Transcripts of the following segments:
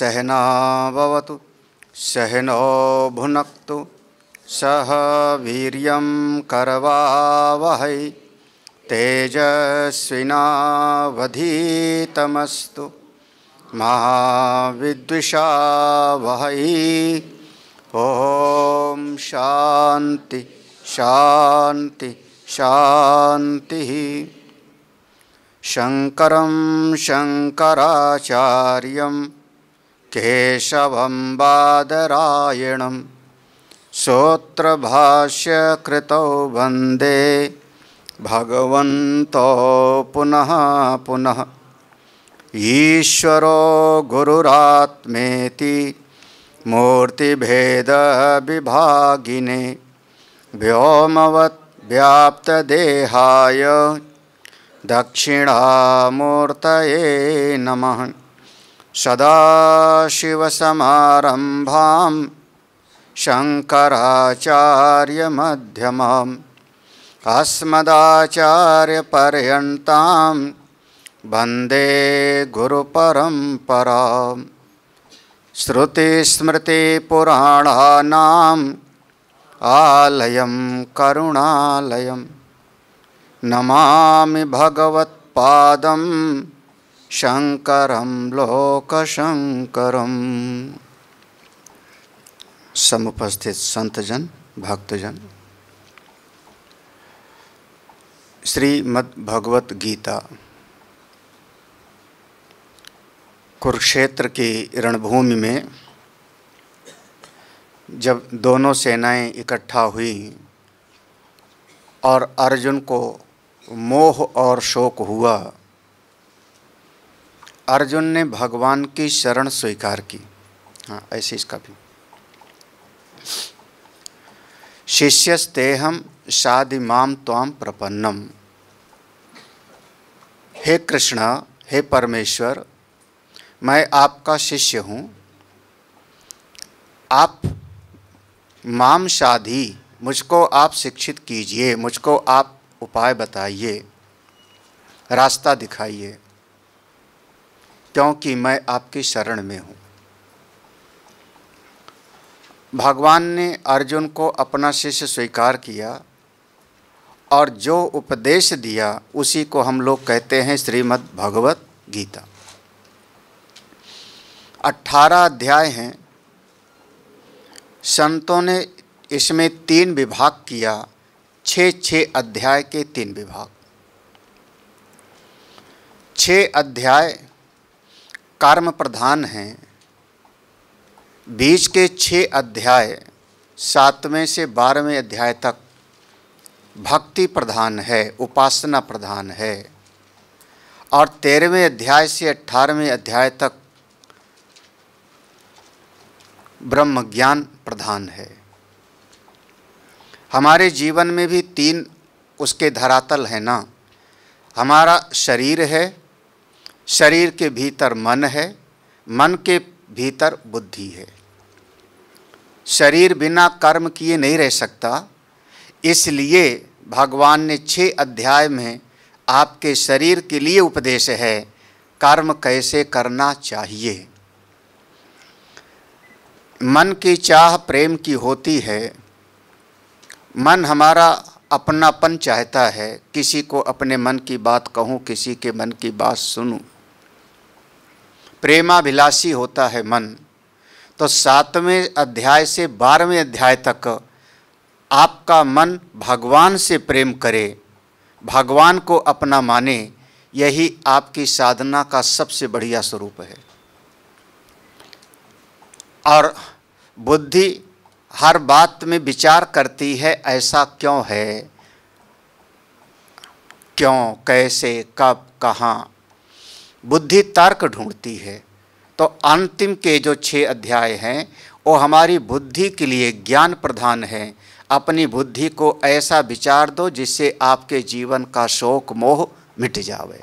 सहना सहनो भुन सह वीर करवावहै तेजस्विनावधीतमस्तु वह ओ शांति शांति शांति शंकरं शंकराचार्यं केशवं बादरायणं श्रोत्रभाष्यकृतौ वन्दे भगवन्तो पुनः पुनः ईश्वरो गुरुरात्मेति मूर्तिभेदविभागिने दक्षिणा मूर्त नमः शंकरचार्य मध्यम अस्मदाचार्यपर्यता वंदे गुरुपरम्परां श्रुतिस्मृतिपुराणानाम् आलयं करुणालयं नमा भगवत्द लोक लोकशङ्करं समुपस्थित संतजन भक्तजन श्रीमद् भगवत गीता कुरुक्षेत्र की रणभूमि में जब दोनों सेनाएं इकट्ठा हुई और अर्जुन को मोह और शोक हुआ अर्जुन ने भगवान की शरण स्वीकार की हाँ ऐसे इसका भी शिष्य शिष्यस्तेहम शादी माम ताम प्रपन्नम हे कृष्ण हे परमेश्वर मैं आपका शिष्य हूँ आप माम शादी मुझको आप शिक्षित कीजिए मुझको आप उपाय बताइए रास्ता दिखाइए क्योंकि मैं आपकी शरण में हूँ भगवान ने अर्जुन को अपना शिष्य स्वीकार किया और जो उपदेश दिया उसी को हम लोग कहते हैं श्रीमद् भगवत गीता अठारह अध्याय हैं संतों ने इसमें तीन विभाग किया छः छः अध्याय के तीन विभाग छः अध्याय कर्म प्रधान हैं बीज के छः अध्याय सातवें से बारहवें अध्याय तक भक्ति प्रधान है उपासना प्रधान है और तेरहवें अध्याय से अठारहवें अध्याय तक ब्रह्म ज्ञान प्रधान है हमारे जीवन में भी तीन उसके धरातल हैं ना हमारा शरीर है शरीर के भीतर मन है मन के भीतर बुद्धि है शरीर बिना कर्म किए नहीं रह सकता इसलिए भगवान ने छः अध्याय में आपके शरीर के लिए उपदेश है कर्म कैसे करना चाहिए मन की चाह प्रेम की होती है मन हमारा अपनापन चाहता है किसी को अपने मन की बात कहूँ किसी के मन की बात सुनूँ प्रेमाभिलाषी होता है मन तो सातवें अध्याय से बारहवें अध्याय तक आपका मन भगवान से प्रेम करे भगवान को अपना माने यही आपकी साधना का सबसे बढ़िया स्वरूप है और बुद्धि हर बात में विचार करती है ऐसा क्यों है क्यों कैसे कब कहाँ बुद्धि तर्क ढूंढती है तो अंतिम के जो छः अध्याय हैं वो हमारी बुद्धि के लिए ज्ञान प्रधान है अपनी बुद्धि को ऐसा विचार दो जिससे आपके जीवन का शोक मोह मिट जावे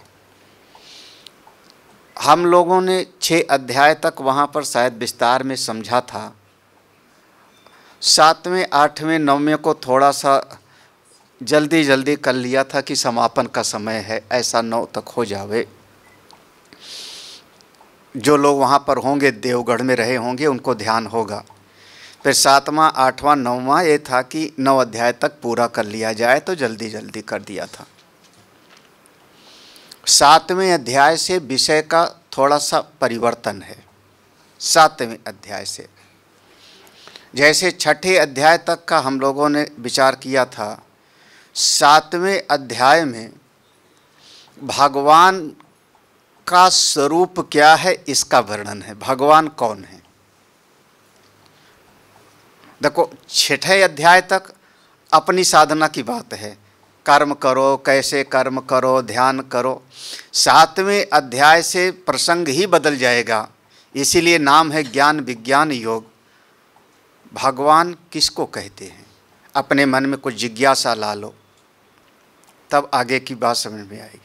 हम लोगों ने छः अध्याय तक वहाँ पर शायद विस्तार में समझा था सातवें आठवें नौवें को थोड़ा सा जल्दी जल्दी कर लिया था कि समापन का समय है ऐसा नौ तक हो जावे जो लोग वहाँ पर होंगे देवगढ़ में रहे होंगे उनको ध्यान होगा फिर सातवां आठवां नौवां ये था कि नौ अध्याय तक पूरा कर लिया जाए तो जल्दी जल्दी कर दिया था सातवें अध्याय से विषय का थोड़ा सा परिवर्तन है सातवें अध्याय से जैसे छठे अध्याय तक का हम लोगों ने विचार किया था सातवें अध्याय में भगवान का स्वरूप क्या है इसका वर्णन है भगवान कौन है देखो छठे अध्याय तक अपनी साधना की बात है कर्म करो कैसे कर्म करो ध्यान करो सातवें अध्याय से प्रसंग ही बदल जाएगा इसीलिए नाम है ज्ञान विज्ञान योग भगवान किसको कहते हैं अपने मन में कुछ जिज्ञासा ला लो तब आगे की बात समझ में आएगी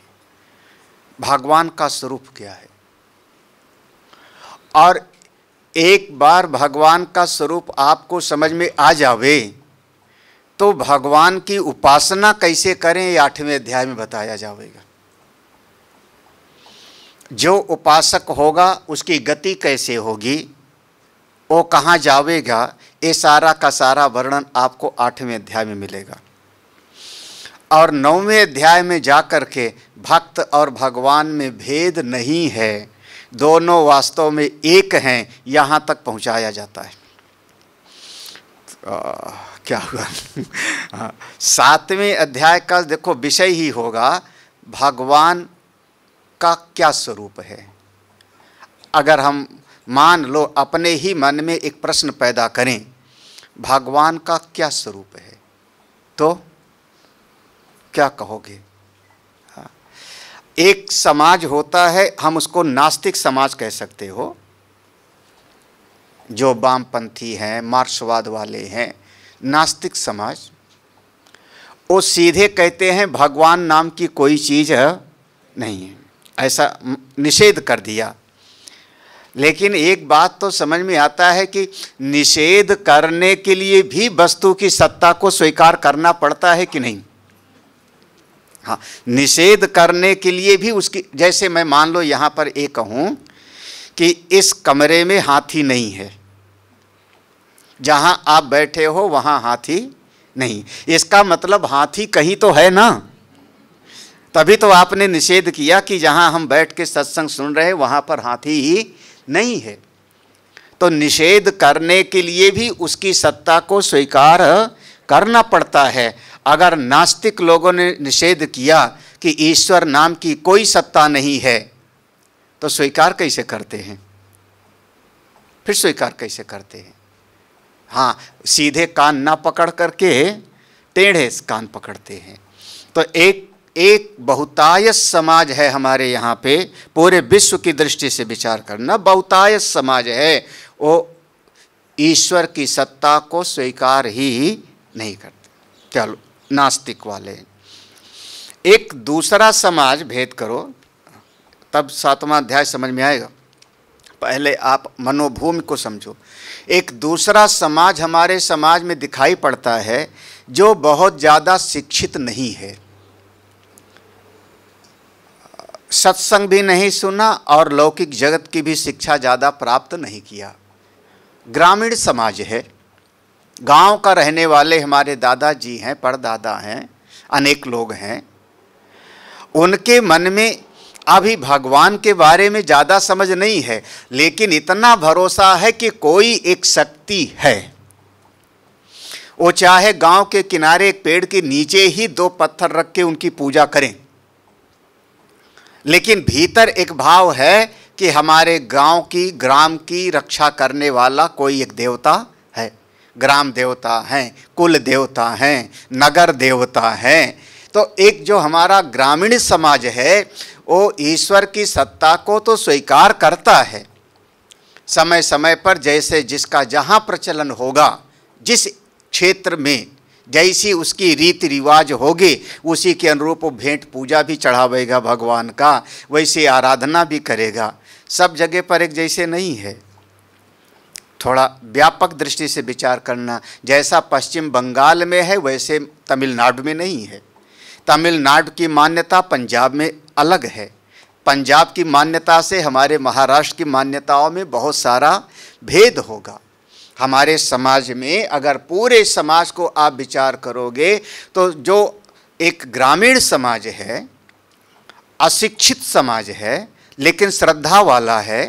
भगवान का स्वरूप क्या है और एक बार भगवान का स्वरूप आपको समझ में आ जावे तो भगवान की उपासना कैसे करें ये आठवें अध्याय में बताया जाएगा जो उपासक होगा उसकी गति कैसे होगी वो कहाँ जावेगा ये सारा का सारा वर्णन आपको आठवें अध्याय में मिलेगा और नौवें अध्याय में जाकर के भक्त और भगवान में भेद नहीं है दोनों वास्तव में एक हैं यहाँ तक पहुँचाया जाता है आ, क्या हुआ हाँ, सातवें अध्याय का देखो विषय ही होगा भगवान का क्या स्वरूप है अगर हम मान लो अपने ही मन में एक प्रश्न पैदा करें भगवान का क्या स्वरूप है तो क्या कहोगे हाँ। एक समाज होता है हम उसको नास्तिक समाज कह सकते हो जो वामपंथी हैं मार्क्सवाद वाले हैं नास्तिक समाज वो सीधे कहते हैं भगवान नाम की कोई चीज़ है नहीं है ऐसा निषेध कर दिया लेकिन एक बात तो समझ में आता है कि निषेध करने के लिए भी वस्तु की सत्ता को स्वीकार करना पड़ता है कि नहीं हाँ निषेध करने के लिए भी उसकी जैसे मैं मान लो यहाँ पर एक कहूँ कि इस कमरे में हाथी नहीं है जहाँ आप बैठे हो वहाँ हाथी नहीं इसका मतलब हाथी कहीं तो है ना तभी तो आपने निषेध किया कि जहाँ हम बैठ के सत्संग सुन रहे वहाँ पर हाथी ही नहीं है तो निषेध करने के लिए भी उसकी सत्ता को स्वीकार करना पड़ता है अगर नास्तिक लोगों ने निषेध किया कि ईश्वर नाम की कोई सत्ता नहीं है तो स्वीकार कैसे करते हैं फिर स्वीकार कैसे करते हैं हाँ सीधे कान ना पकड़ करके टेढ़े कान पकड़ते हैं तो एक एक बहुतायत समाज है हमारे यहाँ पे पूरे विश्व की दृष्टि से विचार करना बहुतायत समाज है वो ईश्वर की सत्ता को स्वीकार ही नहीं करते चलो नास्तिक वाले एक दूसरा समाज भेद करो तब सातवां अध्याय समझ में आएगा पहले आप मनोभूमि को समझो एक दूसरा समाज हमारे समाज में दिखाई पड़ता है जो बहुत ज़्यादा शिक्षित नहीं है सत्संग भी नहीं सुना और लौकिक जगत की भी शिक्षा ज़्यादा प्राप्त नहीं किया ग्रामीण समाज है गांव का रहने वाले हमारे दादाजी हैं परदादा हैं अनेक लोग हैं उनके मन में अभी भगवान के बारे में ज़्यादा समझ नहीं है लेकिन इतना भरोसा है कि कोई एक शक्ति है वो चाहे गांव के किनारे एक पेड़ के नीचे ही दो पत्थर रख के उनकी पूजा करें लेकिन भीतर एक भाव है कि हमारे गांव की ग्राम की रक्षा करने वाला कोई एक देवता ग्राम देवता हैं कुल देवता हैं नगर देवता हैं तो एक जो हमारा ग्रामीण समाज है वो ईश्वर की सत्ता को तो स्वीकार करता है समय समय पर जैसे जिसका जहाँ प्रचलन होगा जिस क्षेत्र में जैसी उसकी रीति रिवाज होगी उसी के अनुरूप भेंट पूजा भी चढ़ावेगा भगवान का वैसे आराधना भी करेगा सब जगह पर एक जैसे नहीं है थोड़ा व्यापक दृष्टि से विचार करना जैसा पश्चिम बंगाल में है वैसे तमिलनाडु में नहीं है तमिलनाडु की मान्यता पंजाब में अलग है पंजाब की मान्यता से हमारे महाराष्ट्र की मान्यताओं में बहुत सारा भेद होगा हमारे समाज में अगर पूरे समाज को आप विचार करोगे तो जो एक ग्रामीण समाज है अशिक्षित समाज है लेकिन श्रद्धा वाला है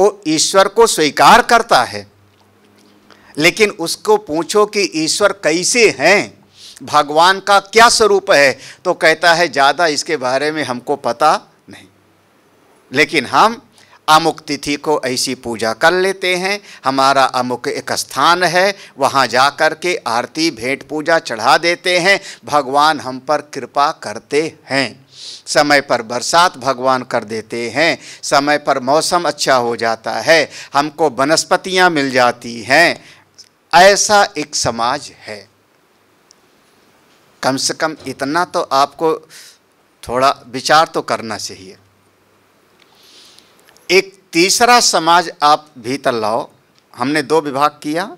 वो ईश्वर को स्वीकार करता है लेकिन उसको पूछो कि ईश्वर कैसे हैं भगवान का क्या स्वरूप है तो कहता है ज़्यादा इसके बारे में हमको पता नहीं लेकिन हम अमुक तिथि को ऐसी पूजा कर लेते हैं हमारा अमुक एक स्थान है वहाँ जा कर के आरती भेंट पूजा चढ़ा देते हैं भगवान हम पर कृपा करते हैं समय पर बरसात भगवान कर देते हैं समय पर मौसम अच्छा हो जाता है हमको वनस्पतियाँ मिल जाती हैं ऐसा एक समाज है कम से कम इतना तो आपको थोड़ा विचार तो करना चाहिए एक तीसरा समाज आप भीतर लाओ हमने दो विभाग किया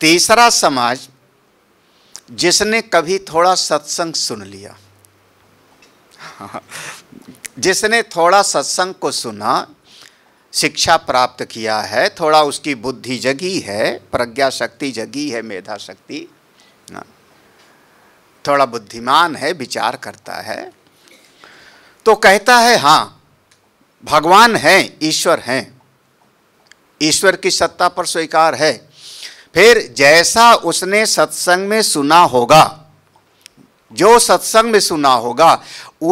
तीसरा समाज जिसने कभी थोड़ा सत्संग सुन लिया जिसने थोड़ा सत्संग को सुना शिक्षा प्राप्त किया है थोड़ा उसकी बुद्धि जगी है प्रज्ञा शक्ति जगी है मेधा शक्ति थोड़ा बुद्धिमान है विचार करता है तो कहता है हाँ भगवान हैं ईश्वर हैं ईश्वर की सत्ता पर स्वीकार है फिर जैसा उसने सत्संग में सुना होगा जो सत्संग में सुना होगा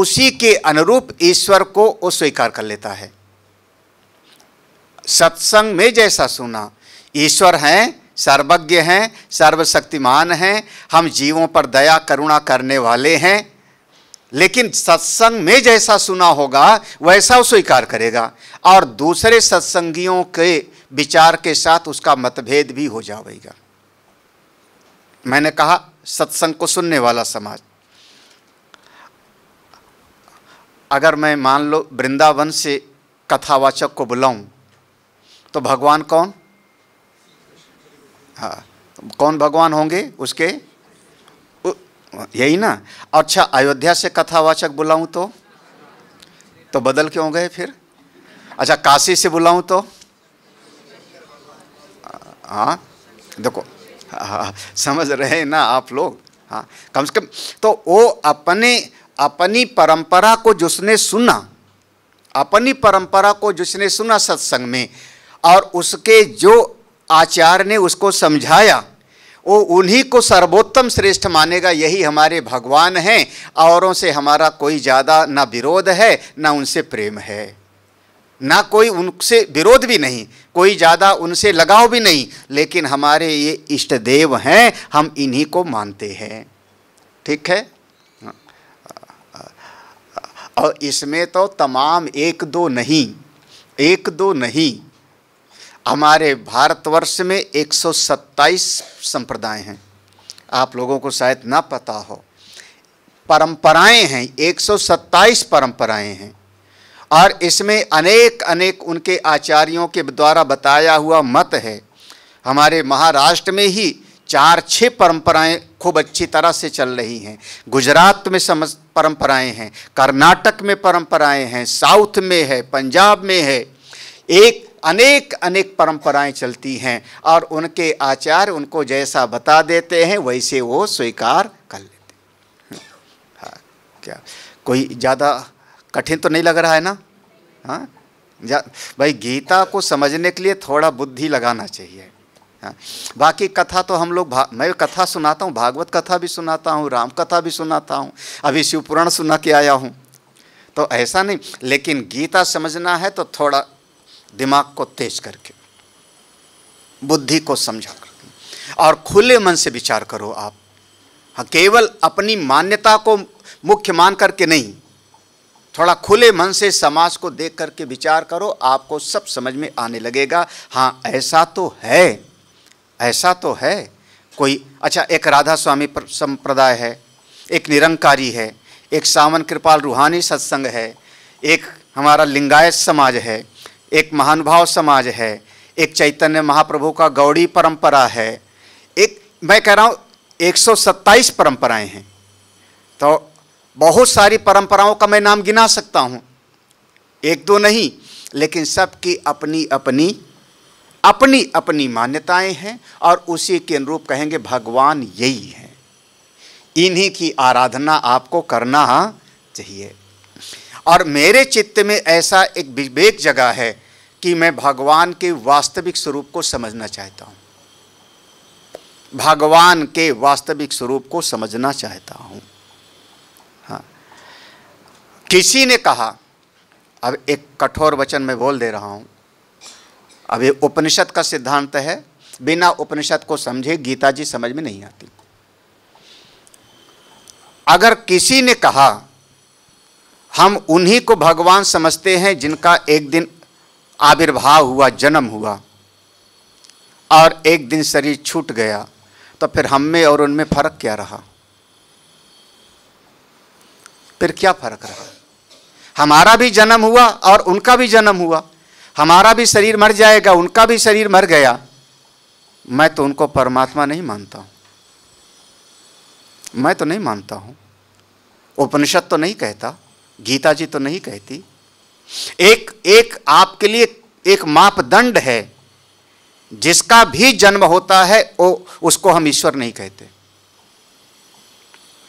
उसी के अनुरूप ईश्वर को वो स्वीकार कर लेता है सत्संग में जैसा सुना ईश्वर हैं सर्वज्ञ हैं सर्वशक्तिमान हैं हम जीवों पर दया करुणा करने वाले हैं लेकिन सत्संग में जैसा सुना होगा वैसा वो स्वीकार करेगा और दूसरे सत्संगियों के विचार के साथ उसका मतभेद भी हो जाएगा मैंने कहा सत्संग को सुनने वाला समाज अगर मैं मान लो वृंदावन से कथावाचक को बुलाऊं तो भगवान कौन हाँ कौन भगवान होंगे उसके यही ना अच्छा अयोध्या से कथावाचक बुलाऊं तो तो बदल क्यों गए फिर अच्छा काशी से बुलाऊं तो हाँ देखो हाँ समझ रहे हैं ना आप लोग हाँ कम से कम तो वो अपने अपनी परंपरा को जिसने सुना अपनी परंपरा को जिसने सुना सत्संग में और उसके जो आचार्य ने उसको समझाया वो उन्हीं को सर्वोत्तम श्रेष्ठ मानेगा यही हमारे भगवान हैं औरों से हमारा कोई ज़्यादा ना विरोध है ना उनसे प्रेम है ना कोई उनसे विरोध भी नहीं कोई ज़्यादा उनसे लगाव भी नहीं लेकिन हमारे ये इष्ट देव हैं हम इन्हीं को मानते हैं ठीक है और इसमें तो तमाम एक दो नहीं एक दो नहीं हमारे भारतवर्ष में 127 संप्रदाय हैं आप लोगों को शायद ना पता हो परंपराएं हैं 127 परंपराएं हैं और इसमें अनेक अनेक उनके आचार्यों के द्वारा बताया हुआ मत है हमारे महाराष्ट्र में ही चार छः परंपराएं खूब अच्छी तरह से चल रही हैं गुजरात में समझ परंपराएं हैं कर्नाटक में परंपराएं हैं साउथ में है पंजाब में है एक अनेक अनेक परंपराएं चलती हैं और उनके आचार उनको जैसा बता देते हैं वैसे वो स्वीकार कर लेते हैं हाँ क्या कोई ज़्यादा कठिन तो नहीं लग रहा है ना हाँ भाई गीता को समझने के लिए थोड़ा बुद्धि लगाना चाहिए बाकी कथा तो हम लोग मैं कथा सुनाता हूँ भागवत कथा भी सुनाता हूँ राम कथा भी सुनाता हूँ अभी शिवपुराण सुना के आया हूँ तो ऐसा नहीं लेकिन गीता समझना है तो थोड़ा दिमाग को तेज करके बुद्धि को समझा कर और खुले मन से विचार करो आप हाँ केवल अपनी मान्यता को मुख्य मान करके नहीं थोड़ा खुले मन से समाज को देख करके विचार करो आपको सब समझ में आने लगेगा हाँ ऐसा तो है ऐसा तो है कोई अच्छा एक राधा स्वामी संप्रदाय है एक निरंकारी है एक सावन कृपाल रूहानी सत्संग है एक हमारा लिंगायत समाज है एक महानुभाव समाज है एक चैतन्य महाप्रभु का गौड़ी परंपरा है एक मैं कह रहा हूँ 127 परंपराएं हैं तो बहुत सारी परंपराओं का मैं नाम गिना सकता हूँ एक दो नहीं लेकिन सबकी अपनी अपनी अपनी अपनी मान्यताएं हैं और उसी के अनुरूप कहेंगे भगवान यही है इन्हीं की आराधना आपको करना चाहिए और मेरे चित्त में ऐसा एक विवेक जगह है कि मैं भगवान के वास्तविक स्वरूप को समझना चाहता हूँ भगवान के वास्तविक स्वरूप को समझना चाहता हूँ हाँ किसी ने कहा अब एक कठोर वचन मैं बोल दे रहा हूँ अभी उपनिषद का सिद्धांत है बिना उपनिषद को समझे गीता जी समझ में नहीं आती अगर किसी ने कहा हम उन्हीं को भगवान समझते हैं जिनका एक दिन आविर्भाव हुआ जन्म हुआ और एक दिन शरीर छूट गया तो फिर हम में और उनमें फर्क क्या रहा फिर क्या फर्क रहा हमारा भी जन्म हुआ और उनका भी जन्म हुआ हमारा भी शरीर मर जाएगा उनका भी शरीर मर गया मैं तो उनको परमात्मा नहीं मानता हूँ मैं तो नहीं मानता हूँ उपनिषद तो नहीं कहता गीता जी तो नहीं कहती एक एक आपके लिए एक मापदंड है जिसका भी जन्म होता है वो उसको हम ईश्वर नहीं कहते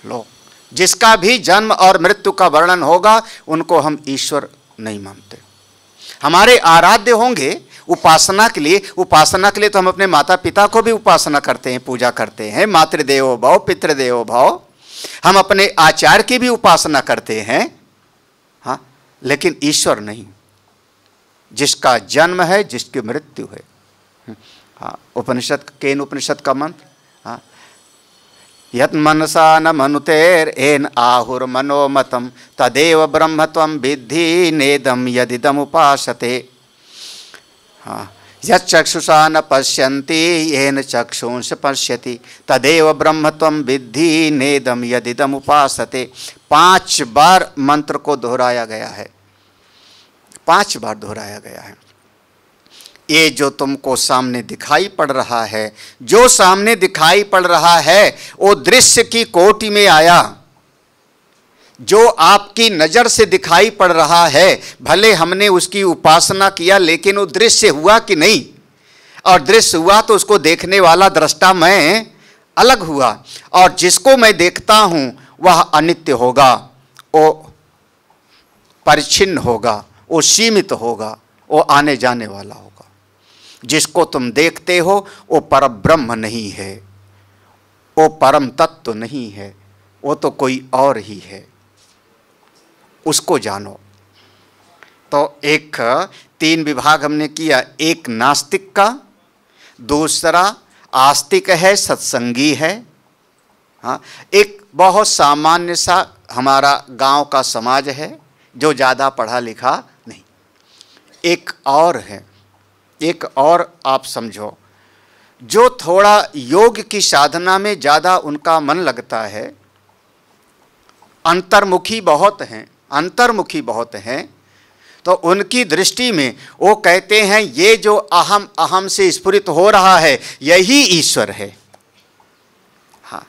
लो जिसका भी जन्म और मृत्यु का वर्णन होगा उनको हम ईश्वर नहीं मानते हमारे आराध्य होंगे उपासना के लिए उपासना के लिए तो हम अपने माता पिता को भी उपासना करते हैं पूजा करते हैं मातृदेवो भाव पितृदेवो भाव हम अपने आचार्य की भी उपासना करते हैं हाँ लेकिन ईश्वर नहीं जिसका जन्म है जिसकी मृत्यु है हाँ उपनिषद केन उपनिषद का मंत्र हाँ यत्मनसा न मनुतेर्न आहुर्मनोमत तदेव ब्रह्म त्वं विद्धि नेदम यदिदमुपासते हाँ यक्षुषा न पश्यती येन पश्यति तदेव ब्रह्म त्वं विद्धि नेदम यदिदमुपासते पांच बार मंत्र को दोहराया गया है पांच बार दोहराया गया है ये जो तुमको सामने दिखाई पड़ रहा है जो सामने दिखाई पड़ रहा है वो दृश्य की कोटि में आया जो आपकी नज़र से दिखाई पड़ रहा है भले हमने उसकी उपासना किया लेकिन वो दृश्य हुआ कि नहीं और दृश्य हुआ तो उसको देखने वाला दृष्टा मैं अलग हुआ और जिसको मैं देखता हूँ वह अनित्य होगा वो परिच्छिन्न होगा वो सीमित होगा वो आने जाने वाला होगा जिसको तुम देखते हो वो पर ब्रह्म नहीं है वो परम तत्व नहीं है वो तो कोई और ही है उसको जानो तो एक तीन विभाग हमने किया एक नास्तिक का दूसरा आस्तिक है सत्संगी है हाँ एक बहुत सामान्य सा हमारा गांव का समाज है जो ज़्यादा पढ़ा लिखा नहीं एक और है एक और आप समझो जो थोड़ा योग की साधना में ज़्यादा उनका मन लगता है अंतर्मुखी बहुत हैं अंतर्मुखी बहुत हैं तो उनकी दृष्टि में वो कहते हैं ये जो अहम अहम से स्फुरित हो रहा है यही ईश्वर है हाँ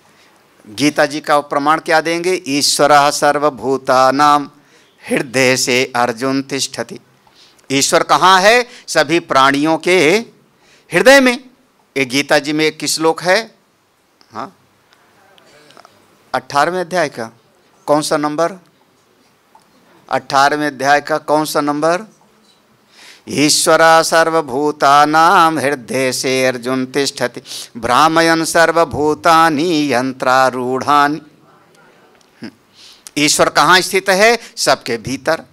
गीता जी का प्रमाण क्या देंगे ईश्वर सर्वभूता नाम हृदय से अर्जुन तिष्ठति ईश्वर कहाँ है सभी प्राणियों के हृदय में ये गीता जी में एक लोक है हाँ अठारहवें अध्याय का कौन सा नंबर अठारहवें अध्याय का कौन सा नंबर ईश्वर नाम हृदय से अर्जुन तिष्ठति ब्राह्मण सर्वभूतानि यंत्रारूढ़ानी हम्म। ईश्वर कहाँ स्थित है सबके भीतर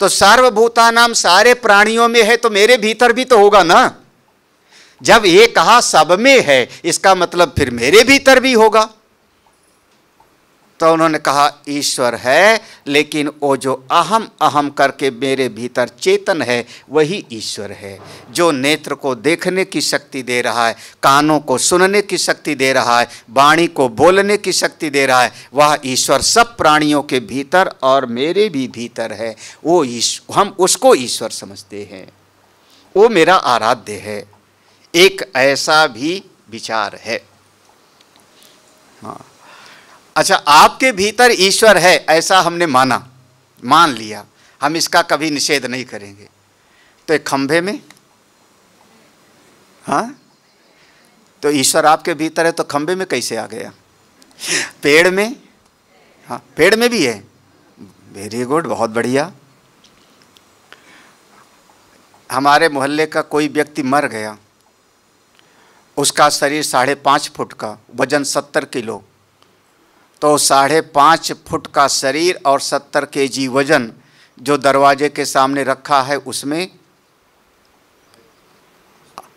तो सार्वभूता नाम सारे प्राणियों में है तो मेरे भीतर भी तो होगा ना जब ये कहा सब में है इसका मतलब फिर मेरे भीतर भी होगा तो उन्होंने कहा ईश्वर है लेकिन वो जो अहम अहम करके मेरे भीतर चेतन है वही ईश्वर है जो नेत्र को देखने की शक्ति दे रहा है कानों को सुनने की शक्ति दे रहा है वाणी को बोलने की शक्ति दे रहा है वह ईश्वर सब प्राणियों के भीतर और मेरे भी भीतर है वो ईश्वर हम उसको ईश्वर समझते हैं वो मेरा आराध्य है एक ऐसा भी विचार है हाँ अच्छा आपके भीतर ईश्वर है ऐसा हमने माना मान लिया हम इसका कभी निषेध नहीं करेंगे तो एक खंभे में हाँ तो ईश्वर आपके भीतर है तो खंभे में कैसे आ गया पेड़ में हाँ पेड़ में भी है वेरी गुड बहुत बढ़िया हमारे मोहल्ले का कोई व्यक्ति मर गया उसका शरीर साढ़े पाँच फुट का वजन सत्तर किलो तो साढ़े पाँच फुट का शरीर और सत्तर के जी वजन जो दरवाजे के सामने रखा है उसमें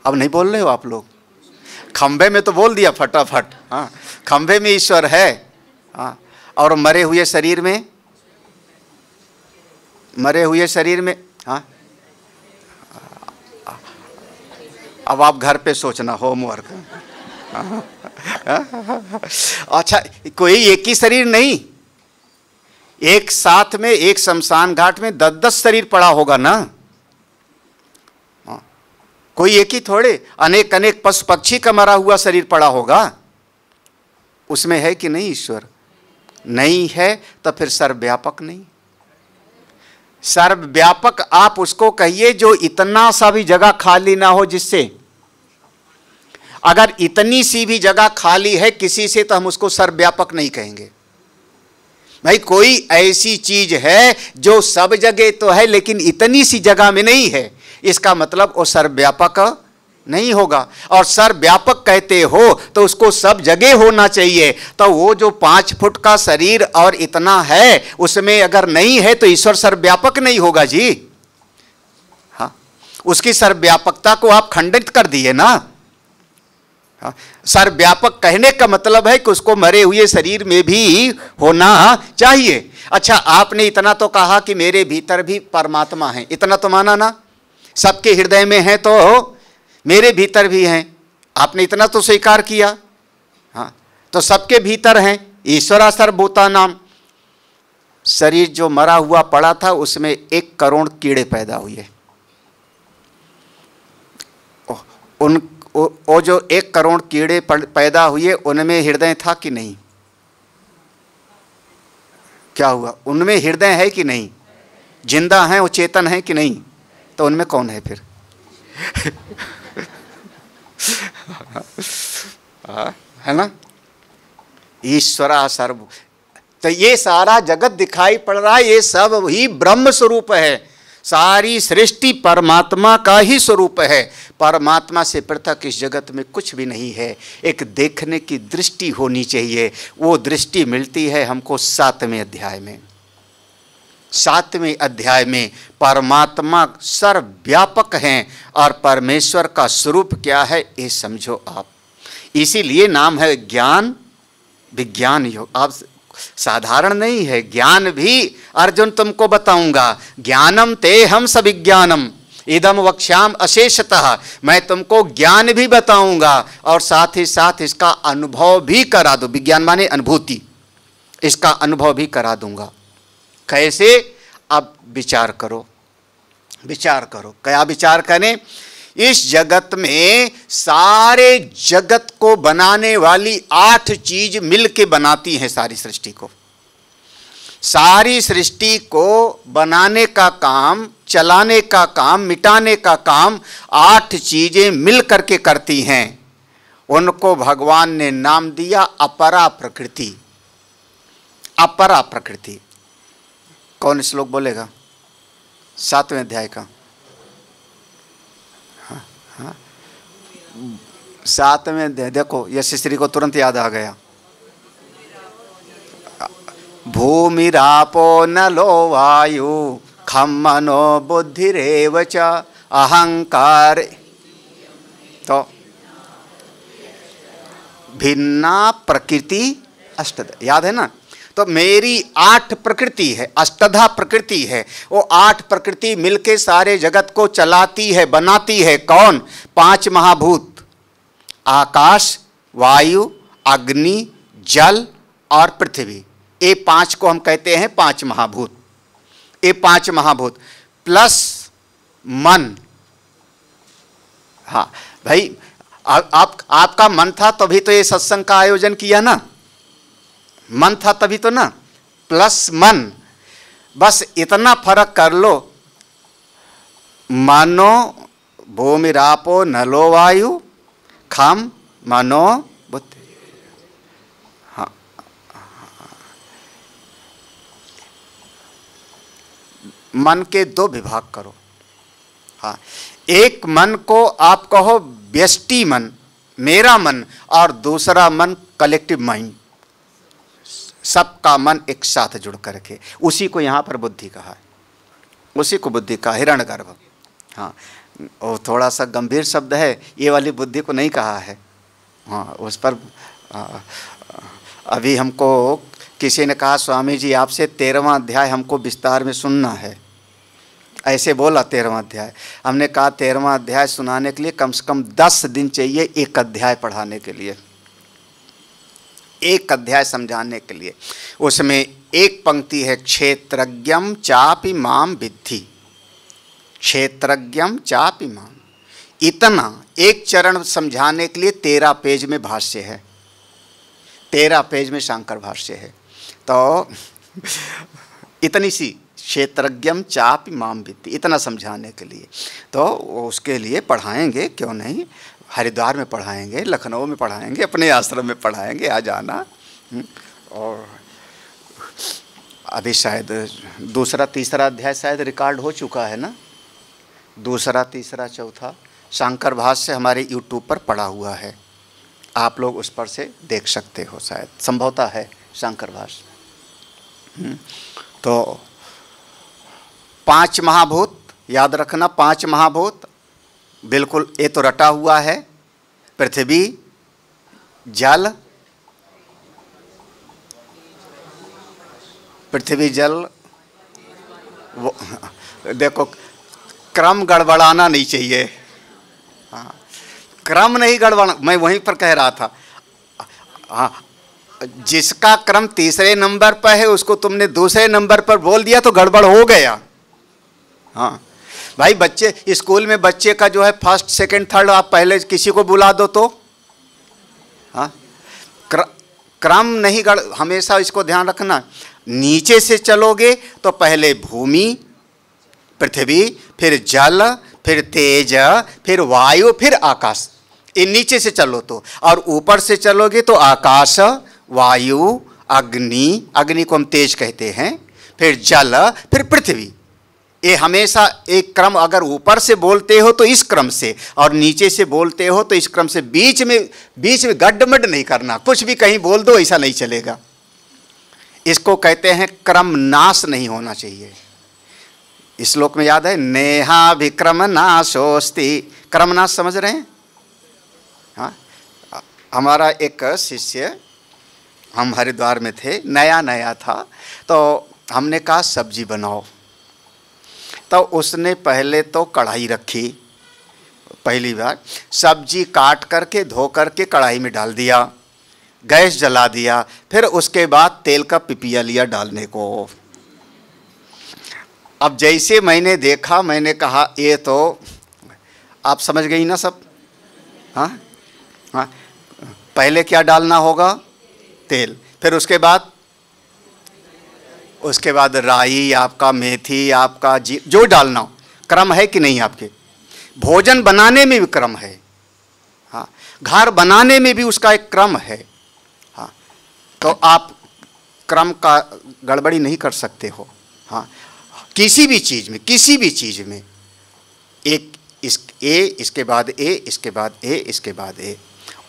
अब नहीं बोल रहे हो आप लोग खम्भे में तो बोल दिया फटाफट हाँ खम्भे में ईश्वर है हाँ और मरे हुए शरीर में मरे हुए शरीर में हाँ अब आप घर पे सोचना होमवर्क अच्छा कोई एक ही शरीर नहीं एक साथ में एक शमशान घाट में दस दस शरीर पड़ा होगा ना हाँ। कोई एक ही थोड़े अनेक अनेक पशु पक्षी का मरा हुआ शरीर पड़ा होगा उसमें है कि नहीं ईश्वर नहीं है तो फिर सर्वव्यापक नहीं सर्वव्यापक आप उसको कहिए जो इतना सा भी जगह खाली ना हो जिससे अगर इतनी सी भी जगह खाली है किसी से तो हम उसको सर्वव्यापक नहीं कहेंगे भाई कोई ऐसी चीज है जो सब जगह तो है लेकिन इतनी सी जगह में नहीं है इसका मतलब वो सर्वव्यापक नहीं होगा और सर व्यापक कहते हो तो उसको सब जगह होना चाहिए तो वो जो पांच फुट का शरीर और इतना है उसमें अगर नहीं है तो ईश्वर सर व्यापक नहीं होगा जी हाँ उसकी सर्वव्यापकता को आप खंडित कर दिए ना हाँ, सर्वव्यापक कहने का मतलब है कि उसको मरे हुए शरीर में भी होना चाहिए अच्छा आपने इतना तो कहा कि मेरे भीतर भी परमात्मा है इतना तो माना ना सबके हृदय में है तो मेरे भीतर भी हैं आपने इतना तो स्वीकार किया हाँ तो सबके भीतर हैं ईश्वरा सर्वभूता नाम शरीर जो मरा हुआ पड़ा था उसमें एक करोड़ कीड़े पैदा हुए उन वो जो एक करोड़ कीड़े पैदा हुए उनमें हृदय था कि नहीं क्या हुआ उनमें हृदय है कि नहीं जिंदा हैं वो चेतन है कि नहीं तो उनमें कौन है फिर हाँ, है ना ईश्वरा सर्व तो ये सारा जगत दिखाई पड़ रहा है ये सब ही ब्रह्म स्वरूप है सारी सृष्टि परमात्मा का ही स्वरूप है परमात्मा से पृथक इस जगत में कुछ भी नहीं है एक देखने की दृष्टि होनी चाहिए वो दृष्टि मिलती है हमको सातवें अध्याय में सातवें अध्याय में परमात्मा सर्वव्यापक हैं और परमेश्वर का स्वरूप क्या है ये समझो आप इसीलिए नाम है ज्ञान विज्ञान योग आप साधारण नहीं है ज्ञान भी अर्जुन तुमको बताऊंगा ज्ञानम ते हम सभिज्ञानम इदम वक्ष्याम अशेषतः मैं तुमको ज्ञान भी बताऊंगा और साथ ही साथ इसका अनुभव भी करा दो विज्ञान माने अनुभूति इसका अनुभव भी करा दूंगा कैसे अब विचार करो विचार करो क्या विचार करें इस जगत में सारे जगत को बनाने वाली आठ चीज मिलके बनाती है सारी सृष्टि को सारी सृष्टि को बनाने का काम चलाने का काम मिटाने का काम आठ चीजें मिल करके करती हैं उनको भगवान ने नाम दिया अपरा प्रकृति अपरा प्रकृति कौन श्लोक बोलेगा सातवें अध्याय का सात में दे, देखो यश श्री को तुरंत याद आ गया भूमि रापो नलो वायु खम मनो बुद्धिरेव च अहंकार तो भिन्ना प्रकृति अष्ट याद है ना तो मेरी आठ प्रकृति है अष्टधा प्रकृति है वो आठ प्रकृति मिलके सारे जगत को चलाती है बनाती है कौन पांच महाभूत आकाश वायु अग्नि जल और पृथ्वी ये पांच को हम कहते हैं पांच महाभूत ये पांच महाभूत प्लस मन हाँ भाई आ, आप आपका मन था तभी तो, तो ये सत्संग का आयोजन किया ना मन था तभी तो ना प्लस मन बस इतना फर्क कर लो मानो भूमि रापो नलो वायु खाम मानो बुद्धि हाँ, हाँ। मन के दो विभाग करो हाँ एक मन को आप कहो व्यष्टि मन मेरा मन और दूसरा मन कलेक्टिव माइंड सबका मन एक साथ जुड़ करके उसी को यहाँ पर बुद्धि कहा है उसी को बुद्धि कहा हिरण गर्भ हाँ वो थोड़ा सा गंभीर शब्द है ये वाली बुद्धि को नहीं कहा है हाँ उस पर अभी हमको किसी ने कहा स्वामी जी आपसे तेरहवा अध्याय हमको विस्तार में सुनना है ऐसे बोला तेरहवा अध्याय हमने कहा तेरहवा अध्याय सुनाने के लिए कम से कम दस दिन चाहिए एक अध्याय पढ़ाने के लिए एक अध्याय समझाने के लिए उसमें एक पंक्ति है क्षेत्रज्ञम चापि माम विद्धि क्षेत्रज्ञम चापि माम इतना एक चरण समझाने के लिए तेरह पेज में भाष्य है तेरह पेज में शंकर भाष्य है तो इतनी सी क्षेत्रज्ञम चाप माम विद्धि इतना समझाने के लिए तो उसके लिए पढ़ाएंगे क्यों नहीं हरिद्वार में पढ़ाएंगे लखनऊ में पढ़ाएंगे अपने आश्रम में पढ़ाएंगे आ जाना हम्म, और अभी शायद दूसरा तीसरा अध्याय शायद रिकॉर्ड हो चुका है ना दूसरा तीसरा चौथा शंकर भाष्य हमारे यूट्यूब पर पड़ा हुआ है आप लोग उस पर से देख सकते हो शायद संभवता है शंकर भाष्य हम्म, तो पांच महाभूत याद रखना पांच महाभूत बिल्कुल ये तो रटा हुआ है पृथ्वी जल पृथ्वी जल वो देखो क्रम गड़बड़ाना नहीं चाहिए हाँ क्रम नहीं गड़बड़ा मैं वहीं पर कह रहा था हाँ जिसका क्रम तीसरे नंबर पर है उसको तुमने दूसरे नंबर पर बोल दिया तो गड़बड़ हो गया हाँ भाई बच्चे स्कूल में बच्चे का जो है फर्स्ट सेकंड थर्ड आप पहले किसी को बुला दो तो हाँ क्र, क्रम नहीं गढ़ हमेशा इसको ध्यान रखना नीचे से चलोगे तो पहले भूमि पृथ्वी फिर जल फिर तेज फिर वायु फिर आकाश ये नीचे से चलो तो और ऊपर से चलोगे तो आकाश वायु अग्नि अग्नि को हम तेज कहते हैं फिर जल फिर पृथ्वी ये हमेशा एक क्रम अगर ऊपर से बोलते हो तो इस क्रम से और नीचे से बोलते हो तो इस क्रम से बीच में बीच में गड्ढमड नहीं करना कुछ भी कहीं बोल दो ऐसा नहीं चलेगा इसको कहते हैं क्रम नाश नहीं होना चाहिए श्लोक में याद है नेहा विक्रम नाशोस्ती क्रम नाश समझ रहे हैं हाँ हमारा एक शिष्य हम हरिद्वार में थे नया नया था तो हमने कहा सब्जी बनाओ तो उसने पहले तो कढ़ाई रखी पहली बार सब्जी काट करके धो करके कढ़ाई में डाल दिया गैस जला दिया फिर उसके बाद तेल का पिपिया लिया डालने को अब जैसे मैंने देखा मैंने कहा ये तो आप समझ गई ना सब हाँ हाँ पहले क्या डालना होगा तेल फिर उसके बाद उसके बाद राई आपका मेथी आपका जी जो डालना हो क्रम है कि नहीं आपके भोजन बनाने में भी क्रम है हाँ घर बनाने में भी उसका एक क्रम है हाँ तो आप क्रम का गड़बड़ी नहीं कर सकते हो हाँ किसी भी चीज़ में किसी भी चीज़ में एक इस ए इसके बाद ए इसके बाद ए इसके बाद ए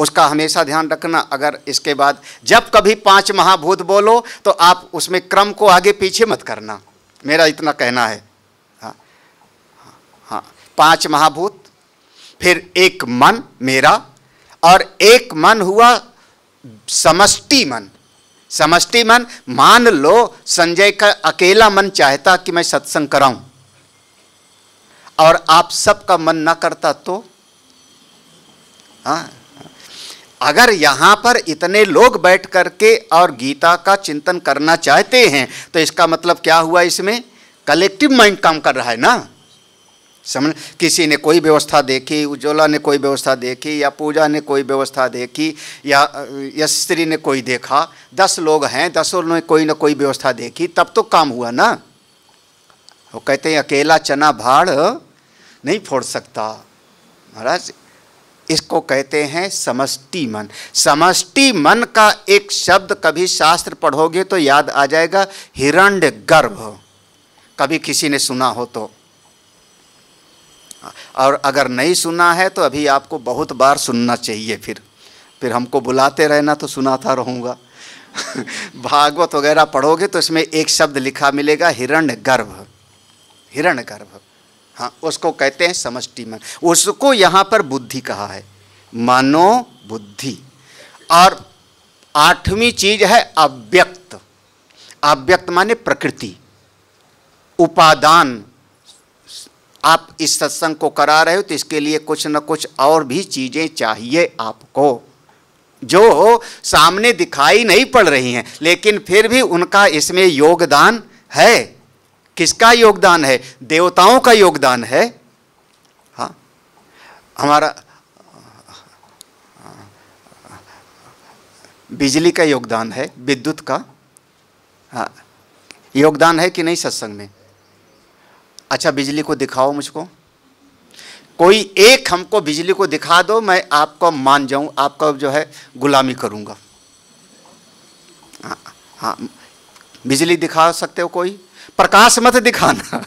उसका हमेशा ध्यान रखना अगर इसके बाद जब कभी पांच महाभूत बोलो तो आप उसमें क्रम को आगे पीछे मत करना मेरा इतना कहना है हाँ, हाँ, हाँ। पांच महाभूत फिर एक मन मेरा और एक मन हुआ समष्टि मन समष्टि मन मान लो संजय का अकेला मन चाहता कि मैं सत्संग कराऊं और आप सबका मन ना करता तो हाँ अगर यहाँ पर इतने लोग बैठ करके और गीता का चिंतन करना चाहते हैं तो इसका मतलब क्या हुआ इसमें कलेक्टिव माइंड काम कर रहा है ना समझ किसी ने कोई व्यवस्था देखी उज्ज्वला ने कोई व्यवस्था देखी या पूजा ने कोई व्यवस्था देखी या यश स्त्री ने कोई देखा दस लोग हैं दसों ने कोई ना कोई व्यवस्था देखी तब तो काम हुआ ना वो कहते हैं अकेला चना भाड़ नहीं फोड़ सकता महाराज इसको कहते हैं समष्टि मन समष्टि मन का एक शब्द कभी शास्त्र पढ़ोगे तो याद आ जाएगा हिरण्य गर्भ कभी किसी ने सुना हो तो और अगर नहीं सुना है तो अभी आपको बहुत बार सुनना चाहिए फिर फिर हमको बुलाते रहना तो सुनाता रहूँगा भागवत वगैरह पढ़ोगे तो इसमें एक शब्द लिखा मिलेगा हिरण्य गर्भ हिरण्य गर्भ हाँ उसको कहते हैं समष्टि मन उसको यहाँ पर बुद्धि कहा है मनो बुद्धि और आठवीं चीज है अव्यक्त अव्यक्त माने प्रकृति उपादान आप इस सत्संग को करा रहे हो तो इसके लिए कुछ न कुछ और भी चीज़ें चाहिए आपको जो सामने दिखाई नहीं पड़ रही हैं लेकिन फिर भी उनका इसमें योगदान है किसका योगदान है देवताओं का योगदान है हाँ हमारा बिजली का योगदान है विद्युत का हाँ योगदान है कि नहीं सत्संग में अच्छा बिजली को दिखाओ मुझको कोई एक हमको बिजली को दिखा दो मैं आपको मान जाऊं आपका जो है गुलामी करूंगा हाँ हाँ बिजली दिखा सकते हो कोई प्रकाश मत दिखाना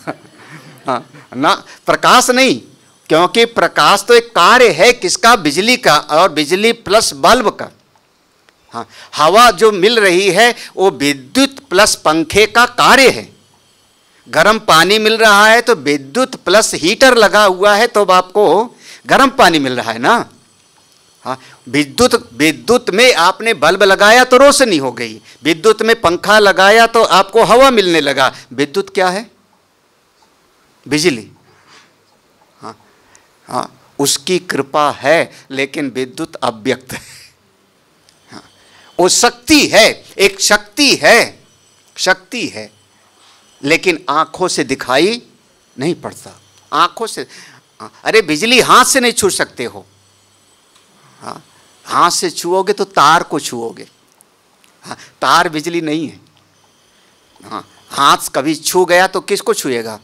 हाँ ना प्रकाश नहीं क्योंकि प्रकाश तो एक कार्य है किसका बिजली का और बिजली प्लस बल्ब का हाँ हवा जो मिल रही है वो विद्युत प्लस पंखे का कार्य है गर्म पानी मिल रहा है तो विद्युत प्लस हीटर लगा हुआ है तो आपको गर्म पानी मिल रहा है ना हाँ विद्युत विद्युत में आपने बल्ब लगाया तो रोशनी हो गई विद्युत में पंखा लगाया तो आपको हवा मिलने लगा विद्युत क्या है बिजली हाँ हाँ उसकी कृपा है लेकिन विद्युत अव्यक्त है हाँ वो शक्ति है एक शक्ति है शक्ति है लेकिन आंखों से दिखाई नहीं पड़ता आंखों से हाँ, अरे बिजली हाथ से नहीं छू सकते हो हाँ हाथ से छुओगे तो तार को छुओगे हाँ तार बिजली नहीं है हाँ हाथ कभी छू गया तो किसको छुएगा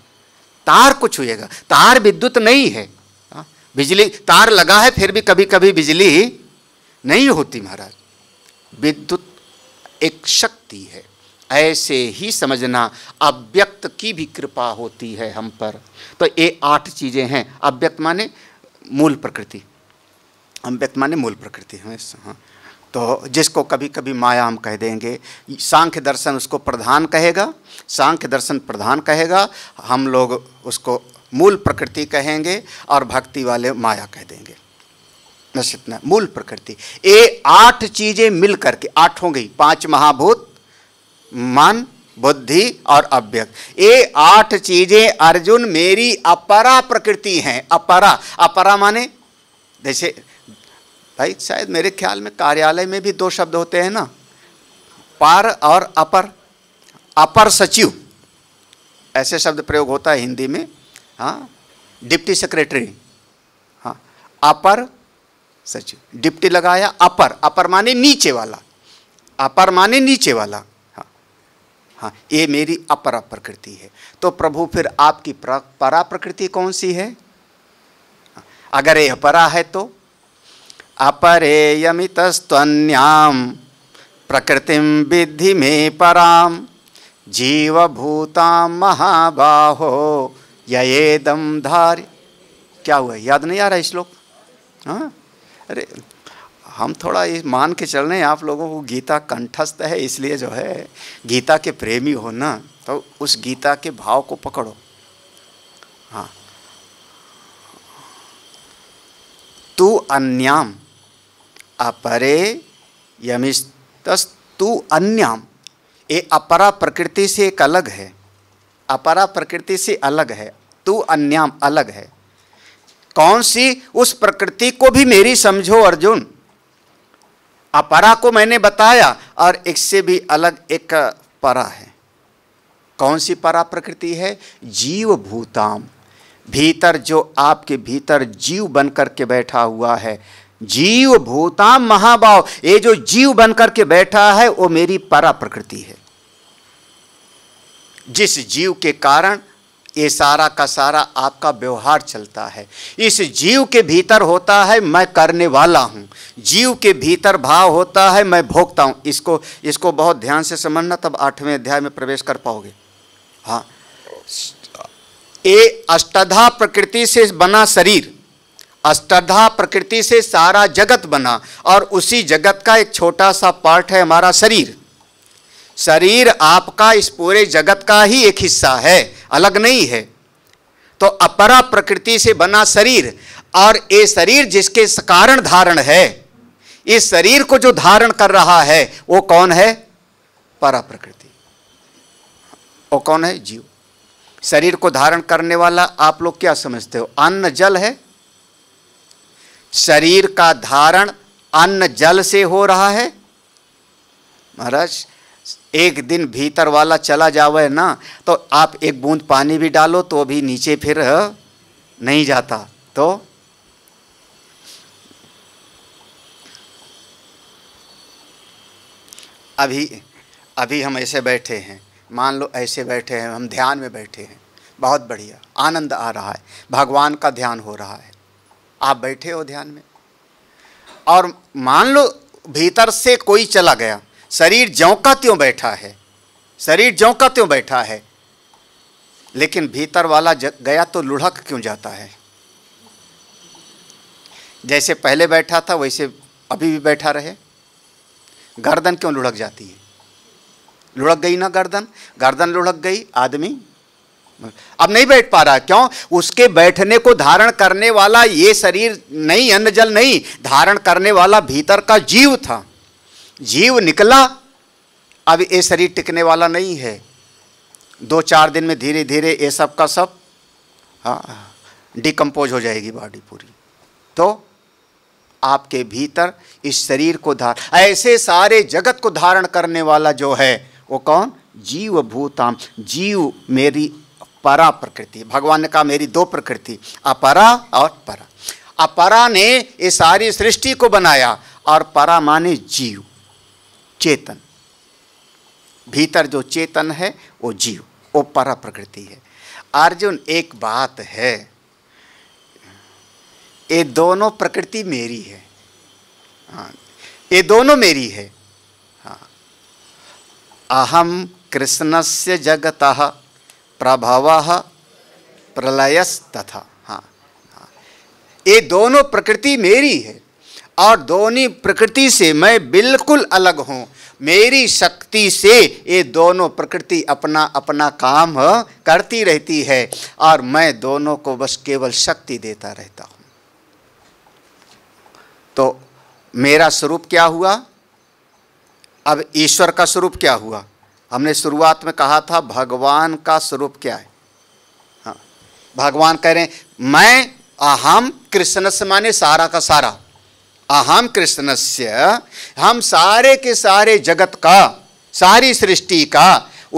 तार को छुएगा तार विद्युत नहीं है हाँ, बिजली तार लगा है फिर भी कभी कभी बिजली नहीं होती महाराज विद्युत एक शक्ति है ऐसे ही समझना अव्यक्त की भी कृपा होती है हम पर तो ये आठ चीज़ें हैं अव्यक्त माने मूल प्रकृति हम व्यक्त माने मूल प्रकृति हैं हाँ तो जिसको कभी कभी माया हम कह देंगे सांख्य दर्शन उसको प्रधान कहेगा सांख्य दर्शन प्रधान कहेगा हम लोग उसको मूल प्रकृति कहेंगे और भक्ति वाले माया कह देंगे बस इतना मूल प्रकृति ये आठ चीज़ें मिल करके आठ हो गई पांच महाभूत मन बुद्धि और अव्यक्त ये आठ चीज़ें अर्जुन मेरी अपरा प्रकृति हैं अपरा अपरा माने जैसे भाई शायद मेरे ख्याल में कार्यालय में भी दो शब्द होते हैं ना पार और अपर अपर सचिव ऐसे शब्द प्रयोग होता है हिंदी में हाँ डिप्टी सेक्रेटरी हाँ अपर सचिव डिप्टी लगाया अपर अपर माने नीचे वाला अपर माने नीचे वाला हाँ हाँ ये मेरी अपरा प्रकृति है तो प्रभु फिर आपकी परा प्रकृति कौन सी है हाँ, अगर यह परा है तो अपरेयमितस्त्वन्यां प्रकृतिं विद्धि मे पराम जीवभूता महाबाहो दम धार्य क्या हुआ याद नहीं आ रहा श्लोक हाँ अरे हम थोड़ा ये मान के चल रहे हैं आप लोगों को गीता कंठस्थ है इसलिए जो है गीता के प्रेमी हो ना तो उस गीता के भाव को पकड़ो हाँ तू अन्याम अपरे यमिस्तस्तु अन्याम ये अपरा प्रकृति से एक अलग है अपरा प्रकृति से अलग है तू अन्याम अलग है कौन सी उस प्रकृति को भी मेरी समझो अर्जुन अपरा को मैंने बताया और इससे भी अलग एक परा है कौन सी परा प्रकृति है जीव भूताम भीतर जो आपके भीतर जीव बन के बैठा हुआ है जीव भूता महाभाव ये जो जीव बनकर के बैठा है वो मेरी परा प्रकृति है जिस जीव के कारण ये सारा का सारा आपका व्यवहार चलता है इस जीव के भीतर होता है मैं करने वाला हूँ जीव के भीतर भाव होता है मैं भोगता हूँ इसको इसको बहुत ध्यान से समझना तब आठवें अध्याय में प्रवेश कर पाओगे हाँ ये अष्टधा प्रकृति से बना शरीर अष्टा प्रकृति से सारा जगत बना और उसी जगत का एक छोटा सा पार्ट है हमारा शरीर शरीर आपका इस पूरे जगत का ही एक हिस्सा है अलग नहीं है तो अपरा प्रकृति से बना शरीर और ये शरीर जिसके कारण धारण है इस शरीर को जो धारण कर रहा है वो कौन है परा प्रकृति वो कौन है जीव शरीर को धारण करने वाला आप लोग क्या समझते हो अन्न जल है शरीर का धारण अन्न जल से हो रहा है महाराज एक दिन भीतर वाला चला जावे ना तो आप एक बूंद पानी भी डालो तो अभी नीचे फिर नहीं जाता तो अभी अभी हम ऐसे बैठे हैं मान लो ऐसे बैठे हैं हम ध्यान में बैठे हैं बहुत बढ़िया आनंद आ रहा है भगवान का ध्यान हो रहा है आप बैठे हो ध्यान में और मान लो भीतर से कोई चला गया शरीर ज्यों का त्यों बैठा है शरीर ज्यों का त्यों बैठा है लेकिन भीतर वाला गया तो लुढ़क क्यों जाता है जैसे पहले बैठा था वैसे अभी भी बैठा रहे गर्दन क्यों लुढ़क जाती है लुढ़क गई ना गर्दन गर्दन लुढ़क गई आदमी अब नहीं बैठ पा रहा क्यों उसके बैठने को धारण करने वाला ये शरीर नहीं अन्न जल नहीं धारण करने वाला भीतर का जीव था जीव निकला अब ये शरीर टिकने वाला नहीं है दो चार दिन में धीरे धीरे ये सब का सब हाँ डिकम्पोज हो जाएगी बॉडी पूरी तो आपके भीतर इस शरीर को धार ऐसे सारे जगत को धारण करने वाला जो है वो कौन जीव भूताम जीव मेरी परा प्रकृति भगवान ने कहा मेरी दो प्रकृति अपरा और परा अपरा ने ये सारी सृष्टि को बनाया और परा माने जीव चेतन भीतर जो चेतन है वो जीव वो परा प्रकृति है अर्जुन एक बात है ये दोनों प्रकृति मेरी है हाँ, ये दोनों मेरी है हाँ। अहम कृष्णस्य जगतः प्रभाव प्रलयस तथा हाँ हाँ ये दोनों प्रकृति मेरी है और दोनों प्रकृति से मैं बिल्कुल अलग हूँ मेरी शक्ति से ये दोनों प्रकृति अपना अपना काम करती रहती है और मैं दोनों को बस केवल शक्ति देता रहता हूँ तो मेरा स्वरूप क्या हुआ अब ईश्वर का स्वरूप क्या हुआ हमने शुरुआत में कहा था भगवान का स्वरूप क्या है हाँ भगवान कह रहे हैं मैं अहम कृष्ण से माने सारा का सारा अहम कृष्ण से हम सारे के सारे जगत का सारी सृष्टि का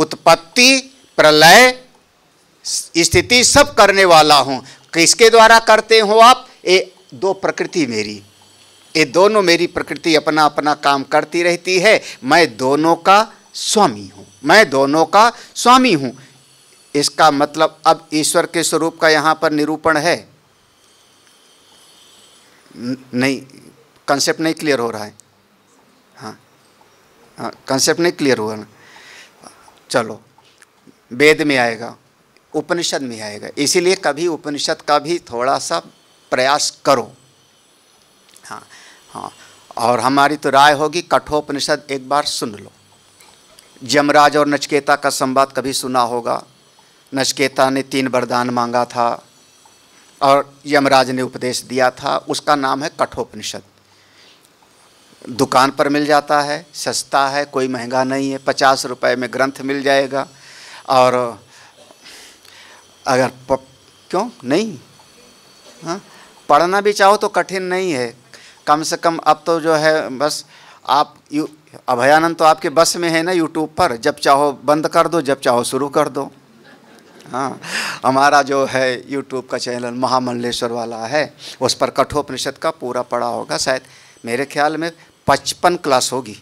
उत्पत्ति प्रलय स्थिति सब करने वाला हूं किसके द्वारा करते हो आप ये दो प्रकृति मेरी ये दोनों मेरी प्रकृति अपना अपना काम करती रहती है मैं दोनों का स्वामी हूँ मैं दोनों का स्वामी हूँ इसका मतलब अब ईश्वर के स्वरूप का यहाँ पर निरूपण है नहीं कंसेप्ट नहीं क्लियर हो रहा है हाँ हाँ कंसेप्ट नहीं क्लियर हो रहा चलो वेद में आएगा उपनिषद में आएगा इसीलिए कभी उपनिषद का भी थोड़ा सा प्रयास करो हाँ हाँ और हमारी तो राय होगी कठोपनिषद एक बार सुन लो जमराज और नचकेता का संवाद कभी सुना होगा नचकेता ने तीन वरदान मांगा था और यमराज ने उपदेश दिया था उसका नाम है कठोपनिषद दुकान पर मिल जाता है सस्ता है कोई महंगा नहीं है पचास रुपए में ग्रंथ मिल जाएगा और अगर प, क्यों नहीं हाँ पढ़ना भी चाहो तो कठिन नहीं है कम से कम अब तो जो है बस आप यू अभयानंद तो आपके बस में है ना यूट्यूब पर जब चाहो बंद कर दो जब चाहो शुरू कर दो हाँ हमारा जो है यूट्यूब का चैनल महामल्लेश्वर वाला है उस पर कठोपनिषद का पूरा पड़ा होगा शायद मेरे ख्याल में पचपन क्लास होगी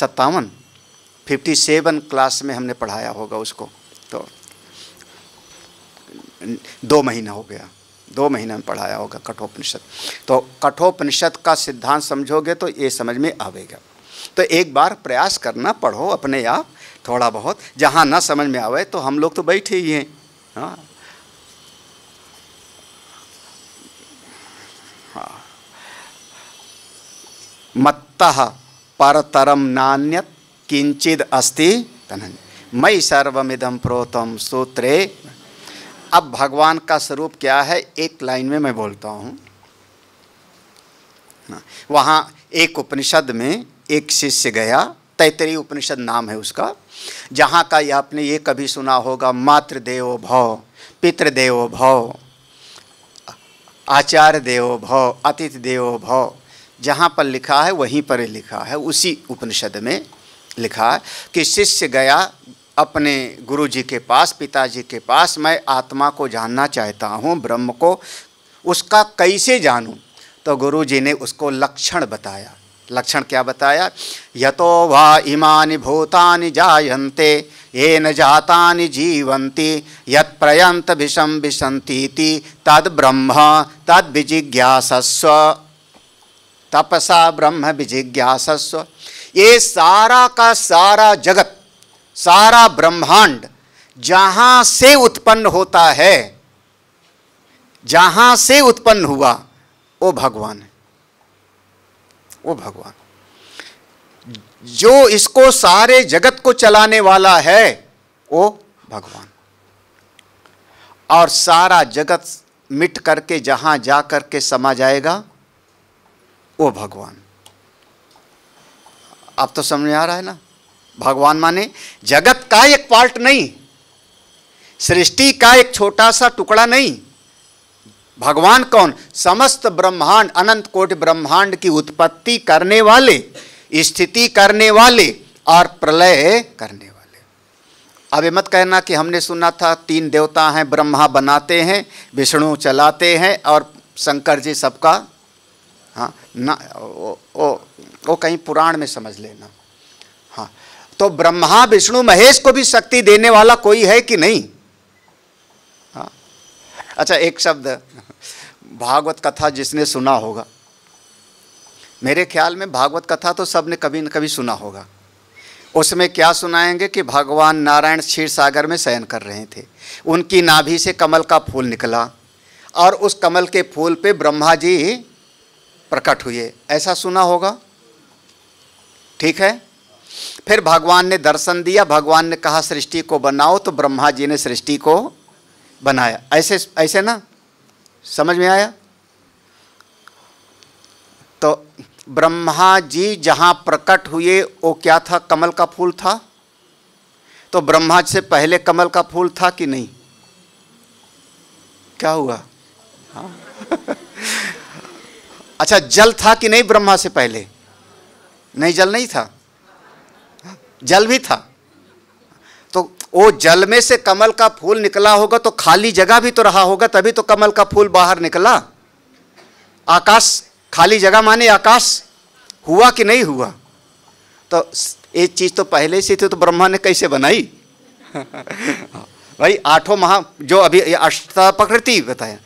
सत्तावन फिफ्टी सेवन क्लास में हमने पढ़ाया होगा उसको तो दो महीना हो गया दो महीने में पढ़ाया होगा कठोपनिषद तो कठोपनिषद का सिद्धांत समझोगे तो ये समझ में आवेगा तो एक बार प्रयास करना पढ़ो अपने आप थोड़ा बहुत जहाँ ना समझ में आवे तो हम लोग तो बैठे ही हैं हाँ। हाँ। मत्त परतरम नान्य किंचिद अस्ति मई सर्वमिदम प्रोतम सूत्रे अब भगवान का स्वरूप क्या है एक लाइन में मैं बोलता हूँ हाँ, वहाँ एक उपनिषद में एक शिष्य गया तैतरी उपनिषद नाम है उसका जहाँ का आपने ये कभी सुना होगा मातृदेवो भव पितृदेवो भव आचार्य देवो भव अतिथि देवो भव जहाँ पर लिखा है वहीं पर लिखा है उसी उपनिषद में लिखा है कि शिष्य गया अपने गुरु जी के पास पिताजी के पास मैं आत्मा को जानना चाहता हूँ ब्रह्म को उसका कैसे जानूँ तो गुरु जी ने उसको लक्षण बताया लक्षण क्या बताया यतो वा इमानि भूतानि जायन्ते ये न जाता जीवंती यत विषम विसंती तद ब्रह्म तद विजिज्ञासस्व तपसा ब्रह्म विजिज्ञासस्व ये सारा का सारा जगत सारा ब्रह्मांड जहां से उत्पन्न होता है जहां से उत्पन्न हुआ वो भगवान है वो भगवान जो इसको सारे जगत को चलाने वाला है वो भगवान और सारा जगत मिट करके जहां जा करके समा जाएगा वो भगवान आप तो समझ आ रहा है ना भगवान माने जगत का एक पार्ट नहीं सृष्टि का एक छोटा सा टुकड़ा नहीं भगवान कौन समस्त ब्रह्मांड अनंत कोटि ब्रह्मांड की उत्पत्ति करने वाले स्थिति करने वाले और प्रलय करने वाले अब ये मत कहना कि हमने सुना था तीन देवता हैं ब्रह्मा बनाते हैं विष्णु चलाते हैं और शंकर जी सबका हाँ ना वो, कहीं पुराण में समझ लेना तो ब्रह्मा विष्णु महेश को भी शक्ति देने वाला कोई है कि नहीं हाँ अच्छा एक शब्द भागवत कथा जिसने सुना होगा मेरे ख्याल में भागवत कथा तो सबने कभी न कभी सुना होगा उसमें क्या सुनाएंगे कि भगवान नारायण क्षीर सागर में शयन कर रहे थे उनकी नाभि से कमल का फूल निकला और उस कमल के फूल पे ब्रह्मा जी प्रकट हुए ऐसा सुना होगा ठीक है फिर भगवान ने दर्शन दिया भगवान ने कहा सृष्टि को बनाओ तो ब्रह्मा जी ने सृष्टि को बनाया ऐसे ऐसे ना समझ में आया तो ब्रह्मा जी जहाँ प्रकट हुए वो क्या था कमल का फूल था तो ब्रह्मा से पहले कमल का फूल था कि नहीं क्या हुआ हाँ अच्छा जल था कि नहीं ब्रह्मा से पहले नहीं जल नहीं था जल भी था तो वो जल में से कमल का फूल निकला होगा तो खाली जगह भी तो रहा होगा तभी तो कमल का फूल बाहर निकला आकाश खाली जगह माने आकाश हुआ कि नहीं हुआ तो ये चीज़ तो पहले से थी तो ब्रह्मा ने कैसे बनाई भाई आठों महा जो अभी अष्ट प्रकृति बताया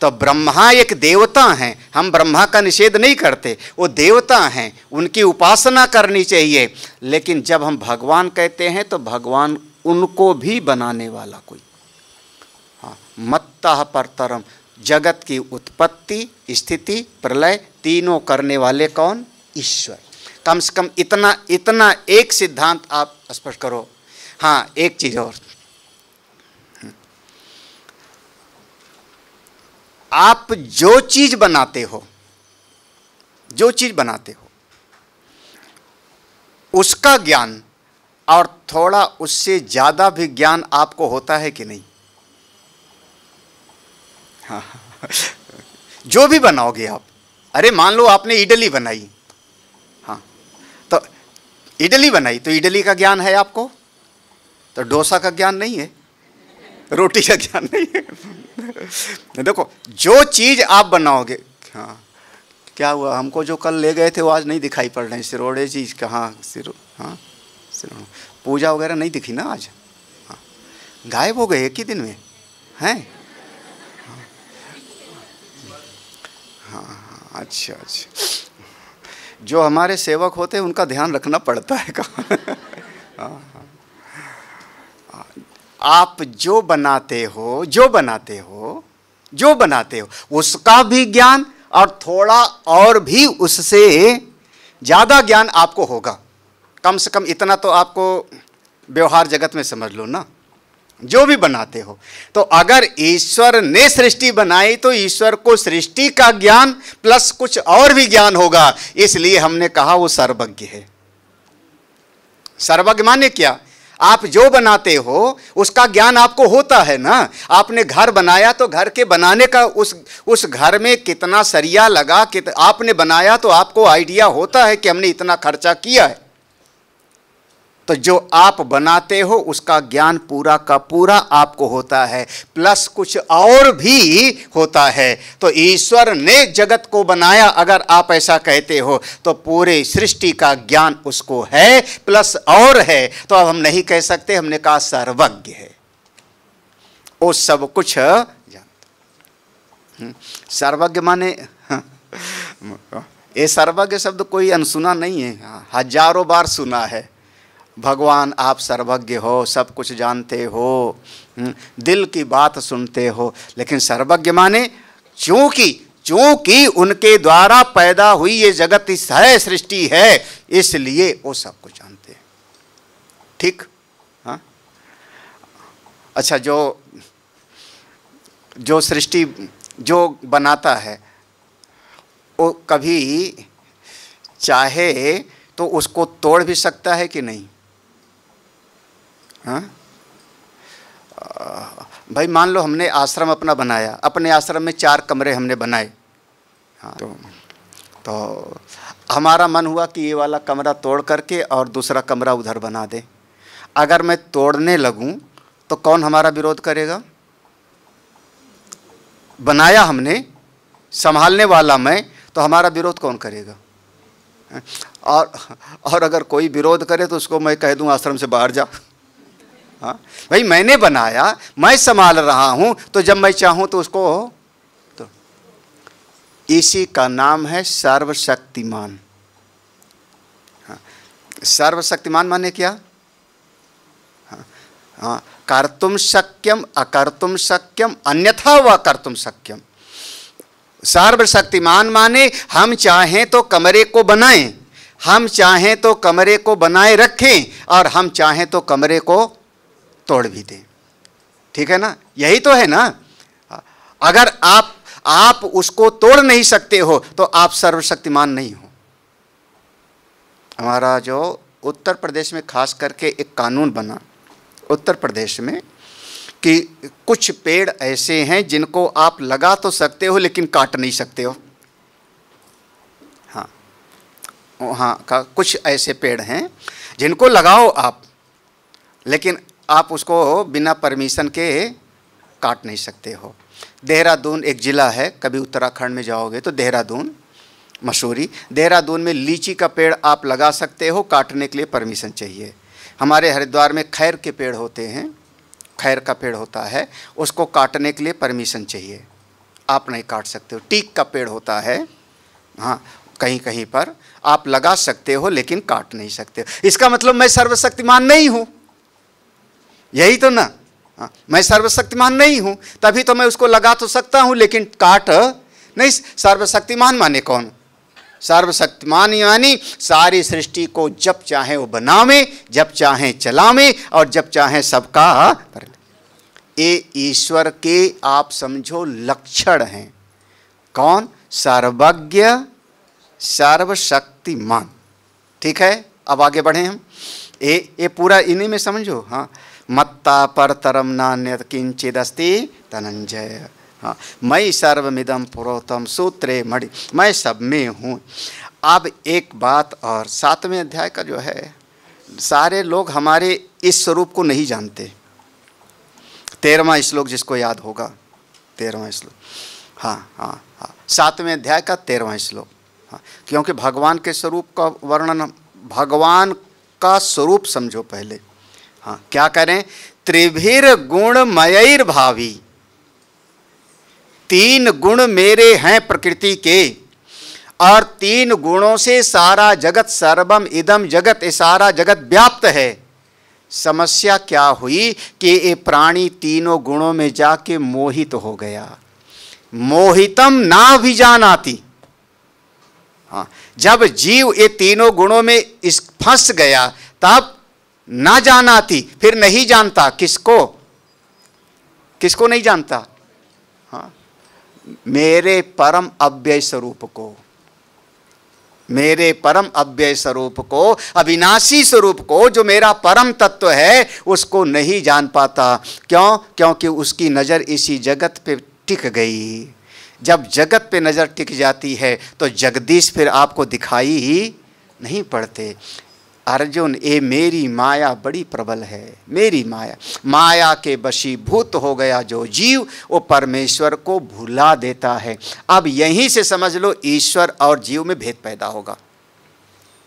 तो ब्रह्मा एक देवता हैं हम ब्रह्मा का निषेध नहीं करते वो देवता हैं उनकी उपासना करनी चाहिए लेकिन जब हम भगवान कहते हैं तो भगवान उनको भी बनाने वाला कोई हाँ मत्ता परतरम जगत की उत्पत्ति स्थिति प्रलय तीनों करने वाले कौन ईश्वर कम से कम इतना इतना एक सिद्धांत आप स्पष्ट करो हाँ एक चीज़ और आप जो चीज बनाते हो जो चीज बनाते हो उसका ज्ञान और थोड़ा उससे ज्यादा भी ज्ञान आपको होता है कि नहीं हाँ, हाँ, हाँ जो भी बनाओगे आप अरे मान लो आपने इडली बनाई हाँ तो इडली बनाई तो इडली का ज्ञान है आपको तो डोसा का ज्ञान नहीं है रोटी का ज्ञान नहीं है देखो जो चीज़ आप बनाओगे हाँ क्या हुआ हमको जो कल ले गए थे वो आज नहीं दिखाई पड़ रहे हैं सिरोड़े जी कहाँ सिरो हाँ सिरो पूजा वगैरह नहीं दिखी ना आज हाँ गायब हो गए एक ही दिन में हैं हाँ, हाँ, हाँ अच्छा अच्छा जो हमारे सेवक होते हैं उनका ध्यान रखना पड़ता है कहाँ हाँ आप जो बनाते हो जो बनाते हो जो बनाते हो उसका भी ज्ञान और थोड़ा और भी उससे ज़्यादा ज्ञान आपको होगा कम से कम इतना तो आपको व्यवहार जगत में समझ लो ना जो भी बनाते हो तो अगर ईश्वर ने सृष्टि बनाई तो ईश्वर को सृष्टि का ज्ञान प्लस कुछ और भी ज्ञान होगा इसलिए हमने कहा वो सर्वज्ञ है सर्वज्ञ माने क्या आप जो बनाते हो उसका ज्ञान आपको होता है ना आपने घर बनाया तो घर के बनाने का उस उस घर में कितना सरिया लगा कित, आपने बनाया तो आपको आइडिया होता है कि हमने इतना खर्चा किया है तो जो आप बनाते हो उसका ज्ञान पूरा का पूरा आपको होता है प्लस कुछ और भी होता है तो ईश्वर ने जगत को बनाया अगर आप ऐसा कहते हो तो पूरे सृष्टि का ज्ञान उसको है प्लस और है तो अब हम नहीं कह सकते हमने कहा सर्वज्ञ है वो सब कुछ हम्म, सर्वज्ञ माने हाँ। ये सर्वज्ञ शब्द कोई अनसुना नहीं है हाँ, हजारों बार सुना है भगवान आप सर्वज्ञ हो सब कुछ जानते हो हम्म, दिल की बात सुनते हो लेकिन सर्वज्ञ माने चूंकि चूंकि उनके द्वारा पैदा हुई ये जगत इस है सृष्टि है इसलिए वो सब कुछ जानते हैं ठीक हाँ अच्छा जो जो सृष्टि जो बनाता है वो कभी चाहे तो उसको तोड़ भी सकता है कि नहीं हाँ भाई मान लो हमने आश्रम अपना बनाया अपने आश्रम में चार कमरे हमने बनाए हाँ तो तो हमारा मन हुआ कि ये वाला कमरा तोड़ करके और दूसरा कमरा उधर बना दे अगर मैं तोड़ने लगूँ तो कौन हमारा विरोध करेगा बनाया हमने संभालने वाला मैं तो हमारा विरोध कौन करेगा हाँ, और और अगर कोई विरोध करे तो उसको मैं कह दूं आश्रम से बाहर जा हाँ भाई मैंने बनाया मैं संभाल रहा हूँ तो जब मैं चाहूँ तो उसको तो इसी का नाम है सर्वशक्तिमान हाँ सर्वशक्तिमान माने क्या हाँ हाँ कर्तुम शक्यम अकर्तुम शक्यम अन्यथा व कर्तुम शक्यम सर्वशक्तिमान माने हम चाहें तो कमरे को बनाएं हम चाहें तो कमरे को बनाए रखें और हम चाहें तो कमरे को तोड़ भी दें ठीक है ना यही तो है ना अगर आप आप उसको तोड़ नहीं सकते हो तो आप सर्वशक्तिमान नहीं हो हमारा जो उत्तर प्रदेश में खास करके एक कानून बना उत्तर प्रदेश में कि कुछ पेड़ ऐसे हैं जिनको आप लगा तो सकते हो लेकिन काट नहीं सकते हो हाँ हाँ का कुछ ऐसे पेड़ हैं जिनको लगाओ आप लेकिन आप उसको बिना परमिशन के काट नहीं सकते हो देहरादून एक ज़िला है कभी उत्तराखंड में जाओगे तो देहरादून मसूरी देहरादून में लीची का पेड़ आप लगा सकते हो काटने के लिए परमिशन चाहिए हमारे हरिद्वार में खैर के पेड़ होते हैं खैर का पेड़ होता है उसको काटने के लिए परमिशन चाहिए आप नहीं काट सकते हो टीक का पेड़ होता है हाँ कहीं कहीं पर आप लगा सकते हो लेकिन काट नहीं सकते हो इसका मतलब मैं सर्वशक्तिमान नहीं हूँ यही तो ना आ, हाँ, मैं सर्वशक्तिमान नहीं हूँ तभी तो मैं उसको लगा तो सकता हूँ लेकिन काट हाँ? नहीं सर्वशक्तिमान माने कौन सर्वशक्तिमान यानी सारी सृष्टि को जब चाहे वो बनावे जब चाहे चलावे और जब चाहे सबका ये हाँ, ईश्वर के आप समझो लक्षण हैं कौन सर्वज्ञ सर्वशक्तिमान ठीक है अब आगे बढ़े हम ये ये पूरा इन्हीं में समझो हाँ मत्ता परतरम नान्य किंचिदस्ति धनंजय हाँ मैं सर्वमिदम पुरोतम सूत्रे मणि मैं सब में हूँ अब एक बात और सातवें अध्याय का जो है सारे लोग हमारे इस स्वरूप को नहीं जानते तेरहवा श्लोक जिसको याद होगा तेरहवा श्लोक हाँ हाँ हाँ सातवें अध्याय का तेरहवा श्लोक हाँ क्योंकि भगवान के स्वरूप का वर्णन भगवान का स्वरूप समझो पहले हाँ क्या करें त्रिभीर गुण मयर भावी तीन गुण मेरे हैं प्रकृति के और तीन गुणों से सारा जगत सर्वम इदम जगत ये सारा जगत व्याप्त है समस्या क्या हुई कि ये प्राणी तीनों गुणों में जाके मोहित तो हो गया मोहितम ना भी आती हाँ जब जीव ये तीनों गुणों में इस फंस गया तब ना जानाती फिर नहीं जानता किसको किसको नहीं जानता हा मेरे परम अव्यय स्वरूप को मेरे परम अव्यय स्वरूप को अविनाशी स्वरूप को जो मेरा परम तत्व है उसको नहीं जान पाता क्यों क्योंकि उसकी नज़र इसी जगत पे टिक गई जब जगत पे नज़र टिक जाती है तो जगदीश फिर आपको दिखाई ही नहीं पड़ते अर्जुन ए मेरी माया बड़ी प्रबल है मेरी माया माया के बशीभूत हो गया जो जीव वो परमेश्वर को भुला देता है अब यहीं से समझ लो ईश्वर और जीव में भेद पैदा होगा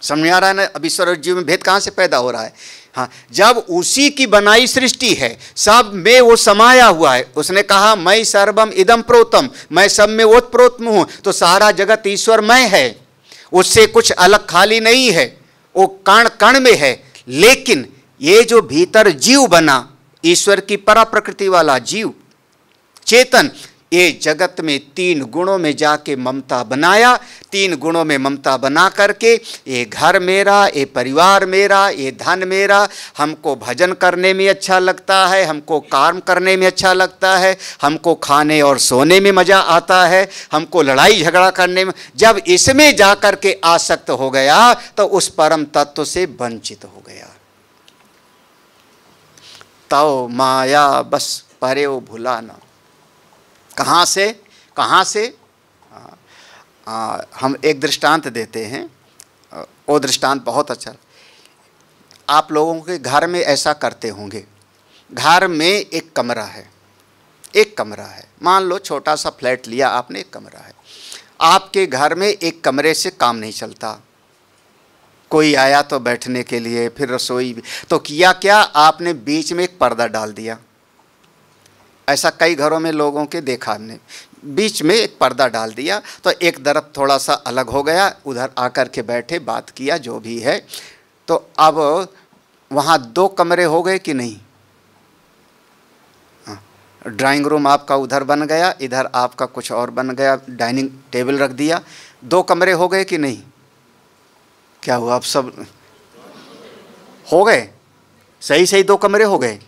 समझ आ रहा है ना अब ईश्वर और जीव में भेद कहाँ से पैदा हो रहा है हाँ जब उसी की बनाई सृष्टि है सब में वो समाया हुआ है उसने कहा मैं सर्वम इदम प्रोतम मैं सब में ओत हूँ तो सारा जगत ईश्वर मैं है उससे कुछ अलग खाली नहीं है वो कण कण में है लेकिन ये जो भीतर जीव बना ईश्वर की परा प्रकृति वाला जीव चेतन ये जगत में तीन गुणों में जाके ममता बनाया तीन गुणों में ममता बना करके ये घर मेरा ये परिवार मेरा ये धन मेरा हमको भजन करने में अच्छा लगता है हमको काम करने में अच्छा लगता है हमको खाने और सोने में मज़ा आता है हमको लड़ाई झगड़ा करने में जब इसमें जा कर के आसक्त हो गया तो उस परम तत्व से वंचित हो गया तव माया बस परे भुलाना कहाँ से कहाँ से आ, आ, हम एक दृष्टांत देते हैं वो दृष्टांत बहुत अच्छा आप लोगों के घर में ऐसा करते होंगे घर में एक कमरा है एक कमरा है मान लो छोटा सा फ्लैट लिया आपने एक कमरा है आपके घर में एक कमरे से काम नहीं चलता कोई आया तो बैठने के लिए फिर रसोई भी तो किया क्या आपने बीच में एक पर्दा डाल दिया ऐसा कई घरों में लोगों के देखा हमने बीच में एक पर्दा डाल दिया तो एक तरफ थोड़ा सा अलग हो गया उधर आकर के बैठे बात किया जो भी है तो अब वहाँ दो कमरे हो गए कि नहीं हाँ, ड्राइंग रूम आपका उधर बन गया इधर आपका कुछ और बन गया डाइनिंग टेबल रख दिया दो कमरे हो गए कि नहीं क्या हुआ आप सब हो गए सही सही दो कमरे हो गए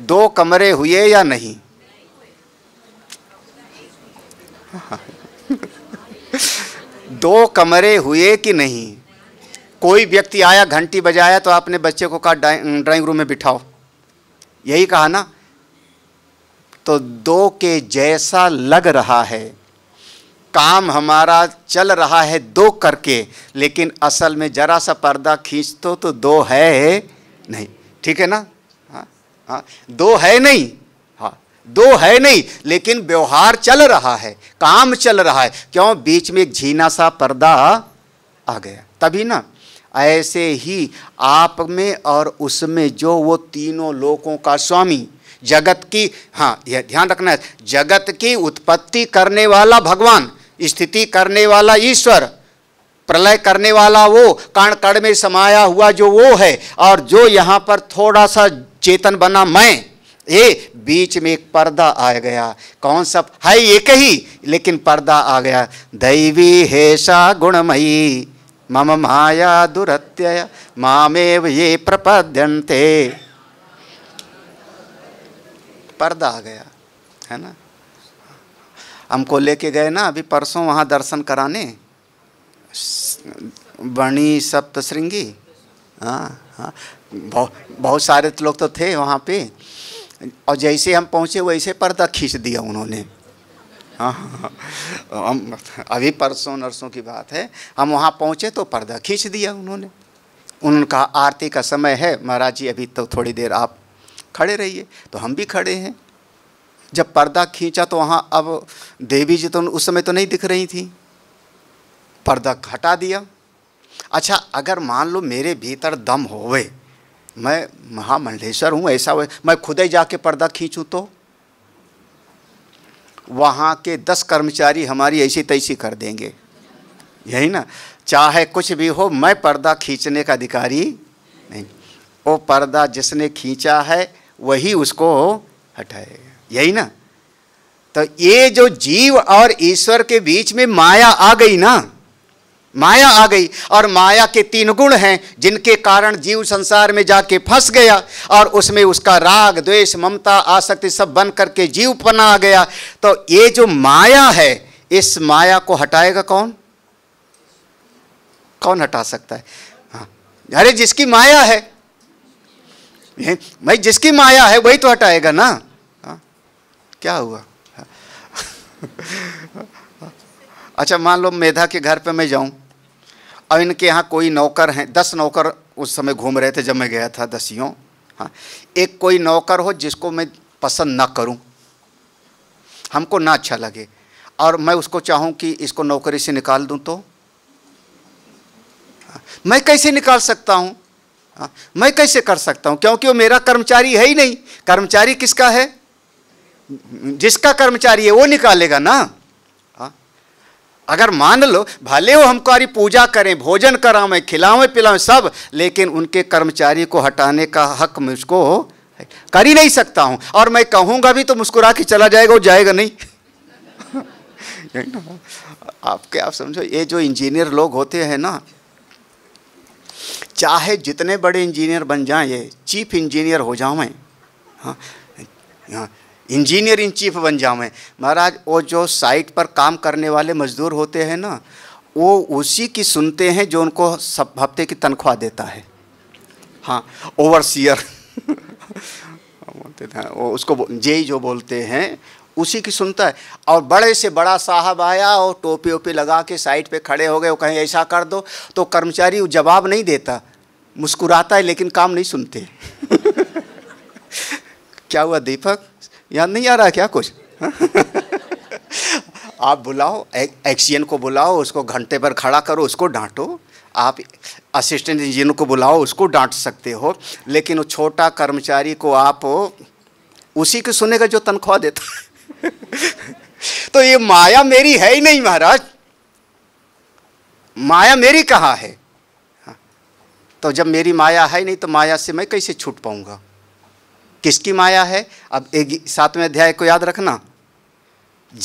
दो कमरे हुए या नहीं दो कमरे हुए कि नहीं कोई व्यक्ति आया घंटी बजाया तो आपने बच्चे को कहा ड्राइंग रूम में बिठाओ यही कहा ना तो दो के जैसा लग रहा है काम हमारा चल रहा है दो करके लेकिन असल में जरा सा पर्दा खींच तो, तो दो है नहीं ठीक है ना हाँ दो है नहीं हाँ दो है नहीं लेकिन व्यवहार चल रहा है काम चल रहा है क्यों बीच में एक झीना सा पर्दा आ गया तभी ना ऐसे ही आप में और उसमें जो वो तीनों लोगों का स्वामी जगत की हाँ यह ध्यान रखना है जगत की उत्पत्ति करने वाला भगवान स्थिति करने वाला ईश्वर प्रलय करने वाला वो कण कण में समाया हुआ जो वो है और जो यहाँ पर थोड़ा सा चेतन बना मैं ये बीच में एक पर्दा आ गया कौन सा है एक ही लेकिन पर्दा आ गया दैवी हेषा गुणमयी मम माया दुरत्य मामेव ये प्रपद्यंते पर्दा आ गया है ना हमको लेके गए ना अभी परसों वहाँ दर्शन कराने वर्णी सप्त श्रृंगी हाँ हाँ बहुत बहुत सारे तो लोग तो थे वहाँ पे और जैसे हम पहुँचे वैसे पर्दा खींच दिया उन्होंने हाँ, हाँ, हाँ। हम अभी परसों नरसों की बात है हम वहाँ पहुँचे तो पर्दा खींच दिया उन्होंने उनका आरती का समय है महाराज जी अभी तो थोड़ी देर आप खड़े रहिए तो हम भी खड़े हैं जब पर्दा खींचा तो वहाँ अब देवी जी तो उस समय तो नहीं दिख रही थी पर्दा हटा दिया अच्छा अगर मान लो मेरे भीतर दम होवे मैं महामंडलेश्वर हूँ ऐसा हो मैं खुद ही जाके पर्दा खींचूँ तो वहाँ के दस कर्मचारी हमारी ऐसी तैसी कर देंगे यही ना चाहे कुछ भी हो मैं पर्दा खींचने का अधिकारी नहीं वो पर्दा जिसने खींचा है वही उसको हटाएगा यही ना तो ये जो जीव और ईश्वर के बीच में माया आ गई ना माया आ गई और माया के तीन गुण हैं जिनके कारण जीव संसार में जाके फंस गया और उसमें उसका राग द्वेष ममता आसक्ति सब बन करके जीव पना आ गया तो ये जो माया है इस माया को हटाएगा कौन कौन हटा सकता है हाँ अरे जिसकी माया है भाई जिसकी माया है वही तो हटाएगा ना हाँ क्या हुआ हाँ। अच्छा मान लो मेधा के घर पे मैं जाऊं और इनके यहाँ कोई नौकर हैं दस नौकर उस समय घूम रहे थे जब मैं गया था दसियों हाँ एक कोई नौकर हो जिसको मैं पसंद ना करूँ हमको ना अच्छा लगे और मैं उसको चाहूँ कि इसको नौकरी से निकाल दूँ तो हाँ, मैं कैसे निकाल सकता हूँ हाँ, मैं कैसे कर सकता हूँ क्योंकि वो मेरा कर्मचारी है ही नहीं कर्मचारी किसका है जिसका कर्मचारी है वो निकालेगा ना अगर मान लो भले वो हमकारी पूजा करें भोजन करावें खिलावें पिलावें सब लेकिन उनके कर्मचारी को हटाने का हक मुझको कर ही नहीं सकता हूं और मैं कहूंगा भी तो मुस्कुरा के चला जाएगा वो जाएगा नहीं आपके आप समझो ये जो इंजीनियर लोग होते हैं ना चाहे जितने बड़े इंजीनियर बन जाएं ये चीफ इंजीनियर हो जाऊं मैं हाँ हाँ इंजीनियर इन चीफ बन जावें महाराज वो जो साइट पर काम करने वाले मजदूर होते हैं ना वो उसी की सुनते हैं जो उनको सब हफ्ते की तनख्वाह देता है हाँ ओवरसीयर बोलते थे वो उसको जे जो बोलते हैं उसी की सुनता है और बड़े से बड़ा साहब आया और टोपी ओपी लगा के साइड पे खड़े हो गए वो कहें ऐसा कर दो तो कर्मचारी वो जवाब नहीं देता मुस्कुराता है लेकिन काम नहीं सुनते क्या हुआ दीपक याद नहीं आ रहा क्या कुछ आप बुलाओ एक्सियन को बुलाओ उसको घंटे पर खड़ा करो उसको डांटो आप असिस्टेंट इंजीनियर को बुलाओ उसको डांट सकते हो लेकिन वो छोटा कर्मचारी को आप उसी को सुनेगा जो तनख्वाह देता तो ये माया मेरी है ही नहीं महाराज माया मेरी कहाँ है हाँ। तो जब मेरी माया है नहीं तो माया से मैं कैसे छूट पाऊंगा किसकी माया है अब एक सातवें अध्याय को याद रखना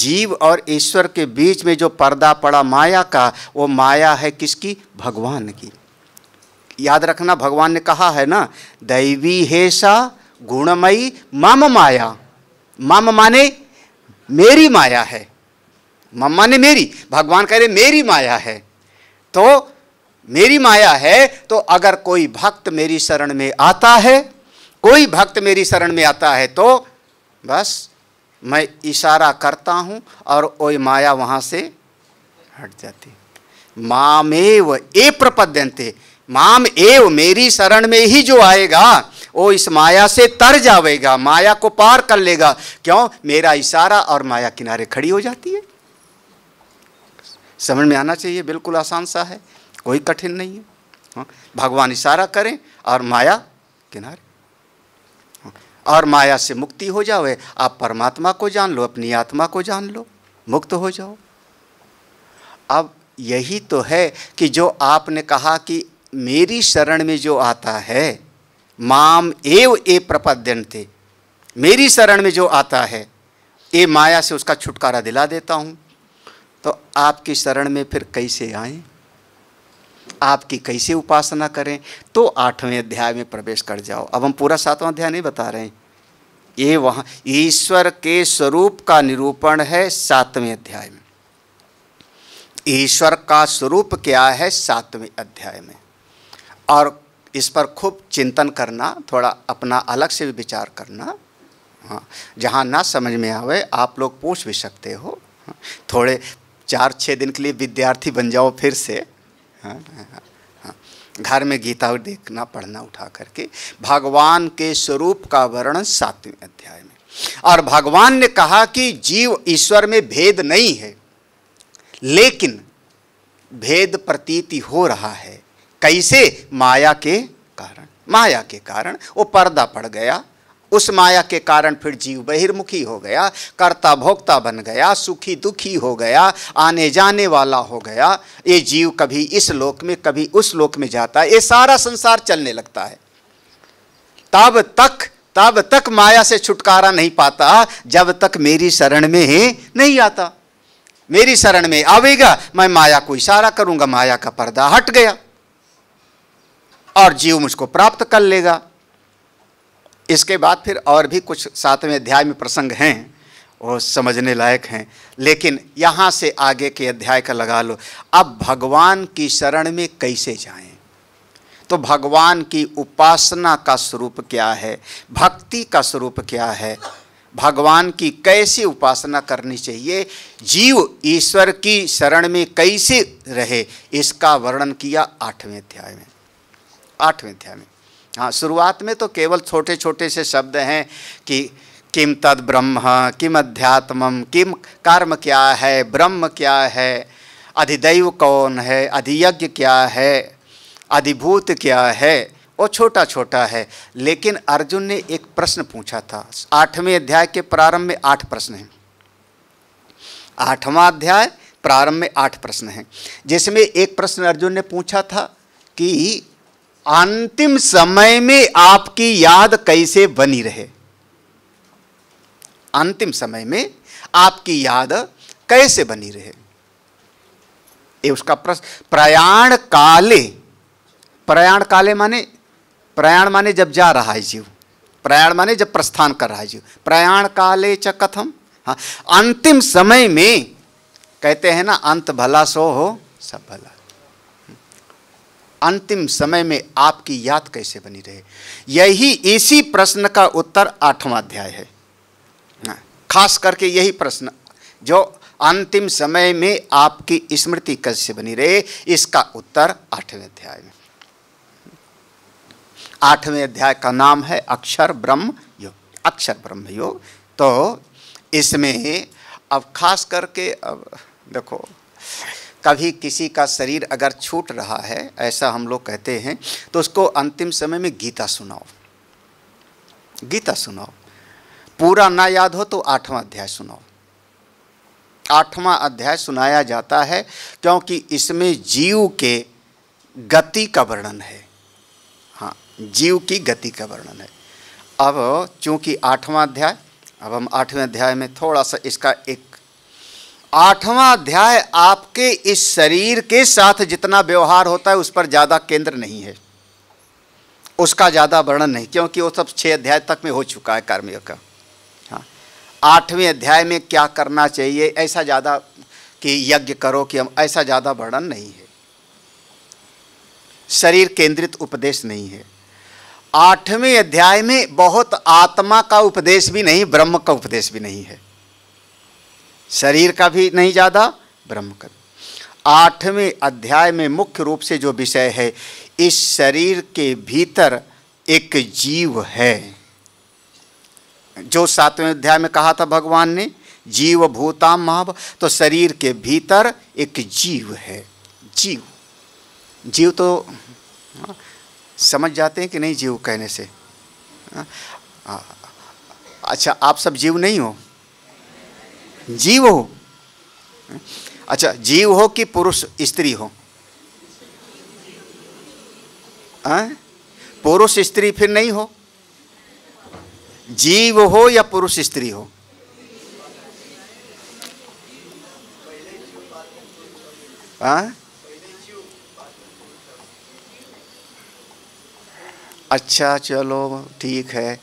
जीव और ईश्वर के बीच में जो पर्दा पड़ा माया का वो माया है किसकी भगवान की याद रखना भगवान ने कहा है ना दैवी है सा गुणमयी मम माया मम माने मेरी माया है मम माने मेरी भगवान कह रहे मेरी माया है तो मेरी माया है तो अगर कोई भक्त मेरी शरण में आता है कोई भक्त मेरी शरण में आता है तो बस मैं इशारा करता हूँ और वो माया वहाँ से हट जाती मामेव ए प्रपद्यंते माम एव मेरी शरण में ही जो आएगा वो इस माया से तर जावेगा माया को पार कर लेगा क्यों मेरा इशारा और माया किनारे खड़ी हो जाती है समझ में आना चाहिए बिल्कुल आसान सा है कोई कठिन नहीं है हाँ, भगवान इशारा करें और माया किनारे और माया से मुक्ति हो जाओ आप परमात्मा को जान लो अपनी आत्मा को जान लो मुक्त हो जाओ अब यही तो है कि जो आपने कहा कि मेरी शरण में जो आता है माम एव ए प्रपद्यन थे मेरी शरण में जो आता है ये माया से उसका छुटकारा दिला देता हूँ तो आपकी शरण में फिर कैसे आएँ आपकी कैसे उपासना करें तो आठवें अध्याय में प्रवेश कर जाओ अब हम पूरा सातवां अध्याय नहीं बता रहे हैं ये वहाँ ईश्वर के स्वरूप का निरूपण है सातवें अध्याय में ईश्वर का स्वरूप क्या है सातवें अध्याय में और इस पर खूब चिंतन करना थोड़ा अपना अलग से भी विचार करना हाँ जहाँ ना समझ में आवे आप लोग पूछ भी सकते हो हाँ, थोड़े चार छः दिन के लिए विद्यार्थी बन जाओ फिर से हाँ, हाँ, हाँ, हाँ घर में गीता देखना पढ़ना उठा करके भगवान के स्वरूप का वर्णन सातवें अध्याय में और भगवान ने कहा कि जीव ईश्वर में भेद नहीं है लेकिन भेद प्रतीति हो रहा है कैसे माया के कारण माया के कारण वो पर्दा पड़ गया उस माया के कारण फिर जीव बहिर्मुखी हो गया कर्ता भोक्ता बन गया सुखी दुखी हो गया आने जाने वाला हो गया ये जीव कभी इस लोक में कभी उस लोक में जाता है ये सारा संसार चलने लगता है तब तक तब तक माया से छुटकारा नहीं पाता जब तक मेरी शरण में ही नहीं आता मेरी शरण में आवेगा मैं माया को इशारा करूंगा माया का पर्दा हट गया और जीव मुझको प्राप्त कर लेगा इसके बाद फिर और भी कुछ सातवें अध्याय में प्रसंग हैं वो समझने लायक हैं लेकिन यहाँ से आगे के अध्याय का लगा लो अब भगवान की शरण में कैसे जाएं तो भगवान की उपासना का स्वरूप क्या है भक्ति का स्वरूप क्या है भगवान की कैसी उपासना करनी चाहिए जीव ईश्वर की शरण में कैसे रहे इसका वर्णन किया आठवें अध्याय में आठवें अध्याय में हाँ शुरुआत में तो केवल छोटे छोटे से शब्द हैं कि किम तद ब्रह्म किम अध्यात्मम किम कर्म क्या है ब्रह्म क्या है अधिदैव कौन है अधियज्ञ क्या है अधिभूत क्या है वो छोटा छोटा है लेकिन अर्जुन ने एक प्रश्न पूछा था आठवें अध्याय के प्रारंभ में आठ प्रश्न हैं आठवां अध्याय प्रारंभ में आठ प्रश्न हैं जिसमें एक प्रश्न अर्जुन ने पूछा था कि अंतिम समय में आपकी याद कैसे बनी रहे अंतिम समय में आपकी याद कैसे बनी रहे ये उसका प्रश्न प्रयाण काले प्रयाण काले माने प्रयाण माने जब जा रहा है जीव प्रयाण माने जब प्रस्थान कर रहा है जीव प्रयाण काले च कथम हाँ अंतिम समय में कहते हैं ना अंत भला सो हो सब भला अंतिम समय में आपकी याद कैसे बनी रहे यही इसी प्रश्न का उत्तर आठवां अध्याय है हाँ, खास करके यही प्रश्न जो अंतिम समय में आपकी स्मृति कैसे बनी रहे इसका उत्तर आठवें अध्याय में आठवें अध्याय का नाम है अक्षर ब्रह्म योग अक्षर ब्रह्म योग तो इसमें अब खास करके अब देखो कभी किसी का शरीर अगर छूट रहा है ऐसा हम लोग कहते हैं तो उसको अंतिम समय में गीता सुनाओ गीता सुनाओ पूरा ना याद हो तो आठवां अध्याय सुनाओ आठवां अध्याय सुनाया जाता है क्योंकि इसमें जीव के गति का वर्णन है हाँ जीव की गति का वर्णन है अब चूंकि आठवां अध्याय अब हम आठवें अध्याय में थोड़ा सा इसका एक आठवां अध्याय आपके इस शरीर के साथ जितना व्यवहार होता है उस पर ज़्यादा केंद्र नहीं है उसका ज़्यादा वर्णन नहीं क्योंकि वो सब छः अध्याय तक में हो चुका है कार्मिक का हाँ आठवें अध्याय में क्या करना चाहिए ऐसा ज़्यादा कि यज्ञ करो कि हम ऐसा ज़्यादा वर्णन नहीं है शरीर केंद्रित उपदेश नहीं है आठवें अध्याय में बहुत आत्मा का उपदेश भी नहीं ब्रह्म का उपदेश भी नहीं है शरीर का भी नहीं ज़्यादा ब्रह्म का आठवें अध्याय में मुख्य रूप से जो विषय है इस शरीर के भीतर एक जीव है जो सातवें अध्याय में कहा था भगवान ने जीव भूताम महाव तो शरीर के भीतर एक जीव है जीव जीव तो समझ जाते हैं कि नहीं जीव कहने से हाँ। अच्छा आप सब जीव नहीं हो जीव हो अच्छा जीव हो कि पुरुष स्त्री हो हाँ? पुरुष स्त्री फिर नहीं हो जीव हो या पुरुष स्त्री हो आ? हाँ? अच्छा चलो ठीक है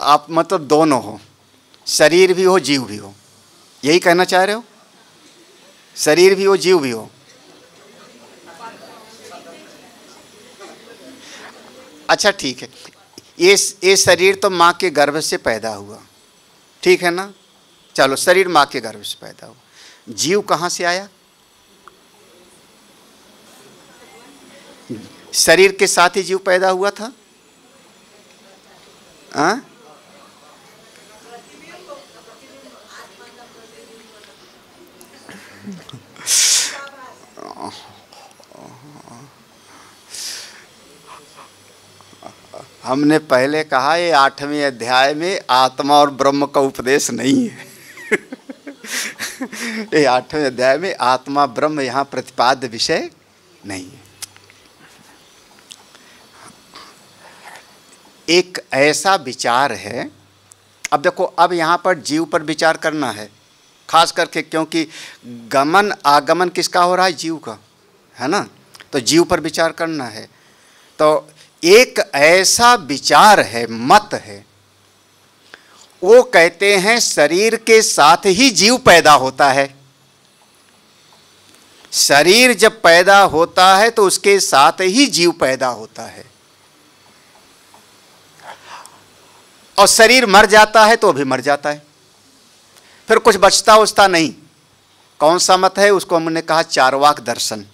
आप मतलब दोनों हो शरीर भी हो जीव भी हो यही कहना चाह रहे हो शरीर भी हो जीव भी हो अच्छा ठीक है ये ये शरीर तो माँ के गर्भ से पैदा हुआ ठीक है ना चलो शरीर माँ के गर्भ से पैदा हुआ जीव कहाँ से आया शरीर के साथ ही जीव पैदा हुआ था आ? हाँ? हमने पहले कहा ये आठवें अध्याय में आत्मा और ब्रह्म का उपदेश नहीं है ये आठवें अध्याय में आत्मा ब्रह्म यहाँ प्रतिपाद्य विषय नहीं है एक ऐसा विचार है अब देखो अब यहाँ पर जीव पर विचार करना है खास करके क्योंकि गमन आगमन किसका हो रहा है जीव का है ना तो जीव पर विचार करना है तो एक ऐसा विचार है मत है वो कहते हैं शरीर के साथ ही जीव पैदा होता है शरीर जब पैदा होता है तो उसके साथ ही जीव पैदा होता है और शरीर मर जाता है तो भी मर जाता है फिर कुछ बचता उचता नहीं कौन सा मत है उसको हमने कहा चारवाक दर्शन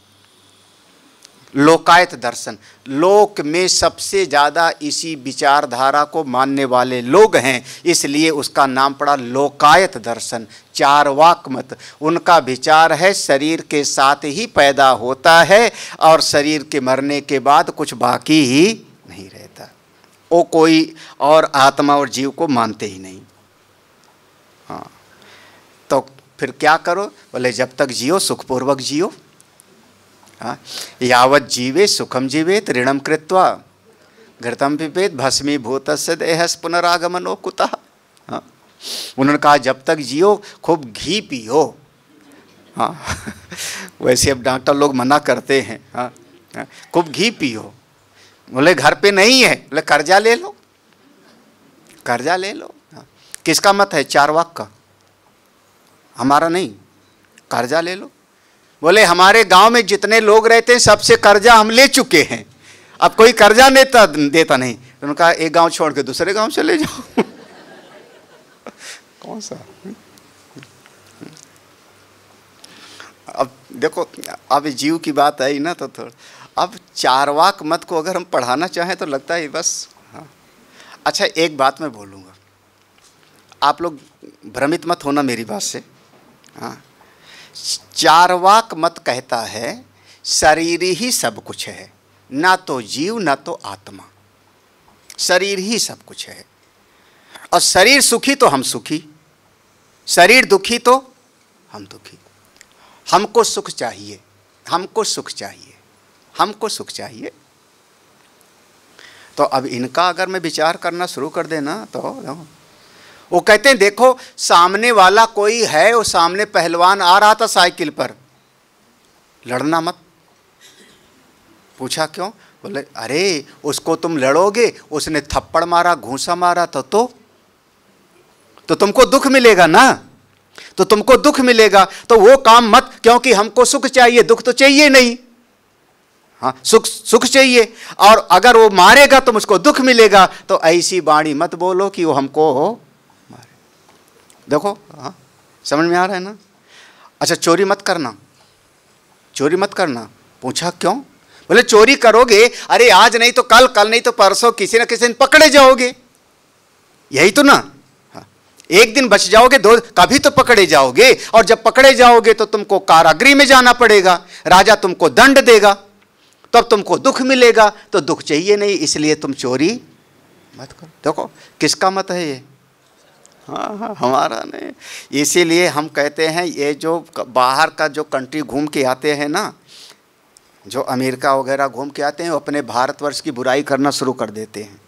लोकायत दर्शन लोक में सबसे ज़्यादा इसी विचारधारा को मानने वाले लोग हैं इसलिए उसका नाम पड़ा लोकायत दर्शन चारवाक मत उनका विचार है शरीर के साथ ही पैदा होता है और शरीर के मरने के बाद कुछ बाकी ही नहीं रहता वो कोई और आत्मा और जीव को मानते ही नहीं फिर क्या करो बोले जब तक जियो सुखपूर्वक जियो हाँ, यावत जीवे सुखम जीवेत ऋणम कृत्वा घृतम पिपेत भस्मी भूत से देहस पुनरागमन कुतः हाँ, उन्होंने कहा जब तक जियो खूब घी पियो हाँ वैसे अब डॉक्टर लोग मना करते हैं हाँ, हाँ खूब घी पियो बोले घर पे नहीं है बोले कर्जा ले लो कर्जा ले लो किसका मत है चार वाक का हमारा नहीं कर्जा ले लो बोले हमारे गांव में जितने लोग रहते हैं सबसे कर्जा हम ले चुके हैं अब कोई कर्जा देता देता नहीं तो उन्होंने कहा एक गांव छोड़ के दूसरे गांव चले जाओ कौन सा अब देखो अब जीव की बात आई ना तो थोड़ा अब चारवाक मत को अगर हम पढ़ाना चाहें तो लगता है बस हाँ अच्छा एक बात मैं बोलूँगा आप लोग भ्रमित मत होना मेरी बात से हाँ। चारवाक मत कहता है शरीर ही सब कुछ है ना तो जीव ना तो आत्मा शरीर ही सब कुछ है और शरीर सुखी तो हम सुखी शरीर दुखी तो हम दुखी हमको सुख चाहिए हमको सुख चाहिए हमको सुख चाहिए तो अब इनका अगर मैं विचार करना शुरू कर देना तो वो कहते हैं देखो सामने वाला कोई है वो सामने पहलवान आ रहा था साइकिल पर लड़ना मत पूछा क्यों बोले अरे उसको तुम लड़ोगे उसने थप्पड़ मारा घूसा मारा तो तो तो तुमको दुख मिलेगा ना तो तुमको दुख मिलेगा तो वो काम मत क्योंकि हमको सुख चाहिए दुख तो चाहिए नहीं हाँ सुख सुख चाहिए और अगर वो मारेगा तो मुझको दुख मिलेगा तो ऐसी बाणी मत बोलो कि वो हमको हो देखो हाँ समझ में आ रहा है ना अच्छा चोरी मत करना चोरी मत करना पूछा क्यों बोले चोरी करोगे अरे आज नहीं तो कल कल नहीं तो परसों किसी ना किसी दिन पकड़े जाओगे यही तो ना हाँ। एक दिन बच जाओगे दो कभी तो पकड़े जाओगे और जब पकड़े जाओगे तो तुमको कारागृह में जाना पड़ेगा राजा तुमको दंड देगा तब तो तुमको दुख मिलेगा तो दुख चाहिए नहीं इसलिए तुम चोरी मत करो देखो किसका मत है ये हाँ हाँ हमारा नहीं इसीलिए हम कहते हैं ये जो बाहर का जो कंट्री घूम के आते हैं ना जो अमेरिका वगैरह घूम के आते हैं वो अपने भारतवर्ष की बुराई करना शुरू कर देते हैं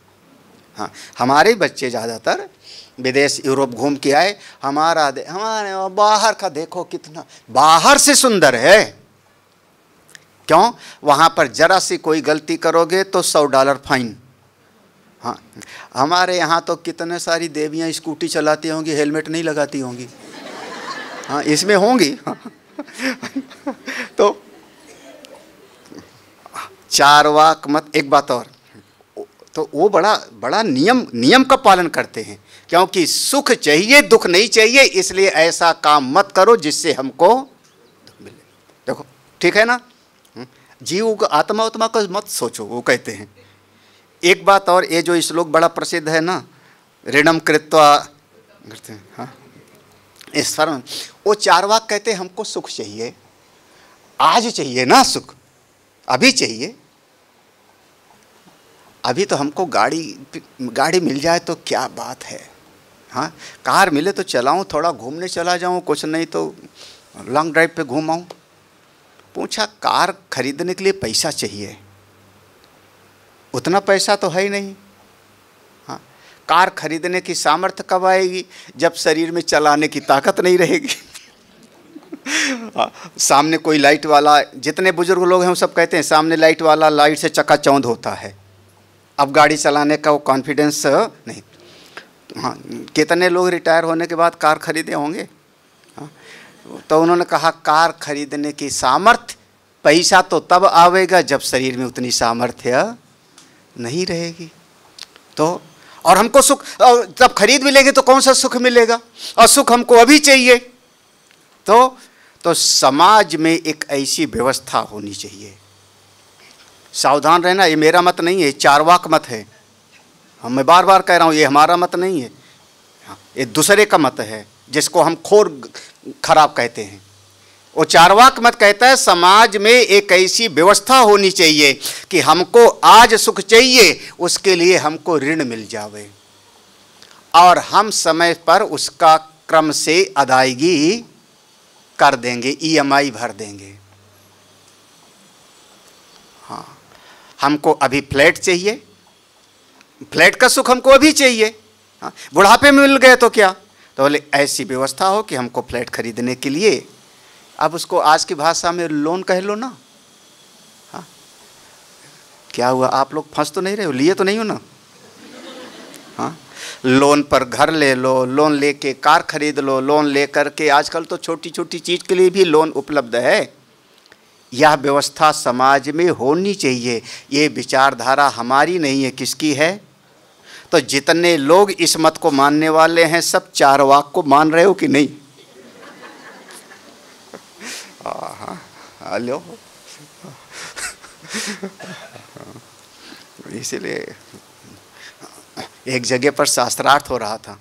हाँ हमारे बच्चे ज़्यादातर विदेश यूरोप घूम के आए हमारा हमारे बाहर का देखो कितना बाहर से सुंदर है क्यों वहाँ पर ज़रा सी कोई गलती करोगे तो सौ डॉलर फाइन हाँ हमारे यहाँ तो कितने सारी देवियाँ स्कूटी चलाती होंगी हेलमेट नहीं लगाती होंगी हाँ इसमें होंगी तो चार वाक मत एक बात और तो वो बड़ा बड़ा नियम नियम का पालन करते हैं क्योंकि सुख चाहिए दुख नहीं चाहिए इसलिए ऐसा काम मत करो जिससे हमको मिले देखो ठीक है ना हम्म, जीव का आत्मा उत्मा का मत सोचो वो कहते हैं एक बात और ये जो श्लोक बड़ा प्रसिद्ध है ना ऋणम कृत्वा करते हैं हाँ स्मरण वो चार वाक कहते हमको सुख चाहिए आज चाहिए ना सुख अभी चाहिए अभी तो हमको गाड़ी गाड़ी मिल जाए तो क्या बात है हाँ कार मिले तो चलाऊँ थोड़ा घूमने चला जाऊँ कुछ नहीं तो लॉन्ग ड्राइव पे घूमाऊँ पूछा कार खरीदने के लिए पैसा चाहिए उतना पैसा तो है ही नहीं हाँ कार खरीदने की सामर्थ्य कब आएगी जब शरीर में चलाने की ताकत नहीं रहेगी हाँ, सामने कोई लाइट वाला जितने बुजुर्ग लोग हैं वो सब कहते हैं सामने लाइट वाला लाइट से चक्का चौंध होता है अब गाड़ी चलाने का वो कॉन्फिडेंस नहीं तो हाँ कितने लोग रिटायर होने के बाद कार खरीदे होंगे हाँ तो उन्होंने कहा कार खरीदने की सामर्थ्य पैसा तो तब आवेगा जब शरीर में उतनी सामर्थ्य नहीं रहेगी तो और हमको सुख जब खरीद भी लेंगे तो कौन सा सुख मिलेगा और सुख हमको अभी चाहिए तो तो समाज में एक ऐसी व्यवस्था होनी चाहिए सावधान रहना ये मेरा मत नहीं है चारवाक मत है हम हाँ, मैं बार बार कह रहा हूँ ये हमारा मत नहीं है हाँ, ये दूसरे का मत है जिसको हम खोर खराब कहते हैं और चारवाक मत कहता है समाज में एक ऐसी व्यवस्था होनी चाहिए कि हमको आज सुख चाहिए उसके लिए हमको ऋण मिल जावे और हम समय पर उसका क्रम से अदायगी कर देंगे ईएमआई e भर देंगे हाँ हमको अभी फ्लैट चाहिए फ्लैट का सुख हमको अभी चाहिए हाँ बुढ़ापे में मिल गए तो क्या तो बोले ऐसी व्यवस्था हो कि हमको फ्लैट खरीदने के लिए आप उसको आज की भाषा में लोन कह लो ना हाँ क्या हुआ आप लोग फंस तो नहीं रहे हो लिए तो नहीं हो ना हाँ लोन पर घर ले लो लोन लेके कार खरीद लो लोन ले करके आजकल तो छोटी छोटी चीज़ के लिए भी लोन उपलब्ध है यह व्यवस्था समाज में होनी चाहिए ये विचारधारा हमारी नहीं है किसकी है तो जितने लोग इस मत को मानने वाले हैं सब चार वाक को मान रहे हो कि नहीं हेलो इसीलिए एक जगह पर शास्त्रार्थ हो रहा था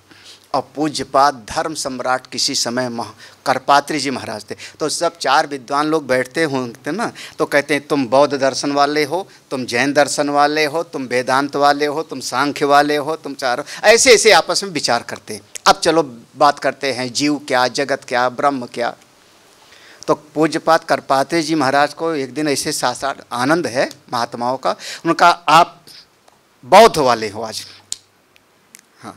और पूज्यपात धर्म सम्राट किसी समय मह करपात्री जी महाराज थे तो सब चार विद्वान लोग बैठते होंगे ना तो कहते हैं तुम बौद्ध दर्शन वाले हो तुम जैन दर्शन वाले हो तुम वेदांत वाले हो तुम सांख्य वाले हो तुम चार ऐसे ऐसे आपस में विचार करते हैं अब चलो बात करते हैं जीव क्या जगत क्या ब्रह्म क्या तो पूज्यपात करपाते जी महाराज को एक दिन ऐसे साथ आनंद है महात्माओं का उनका आप बौद्ध वाले हो आज हाँ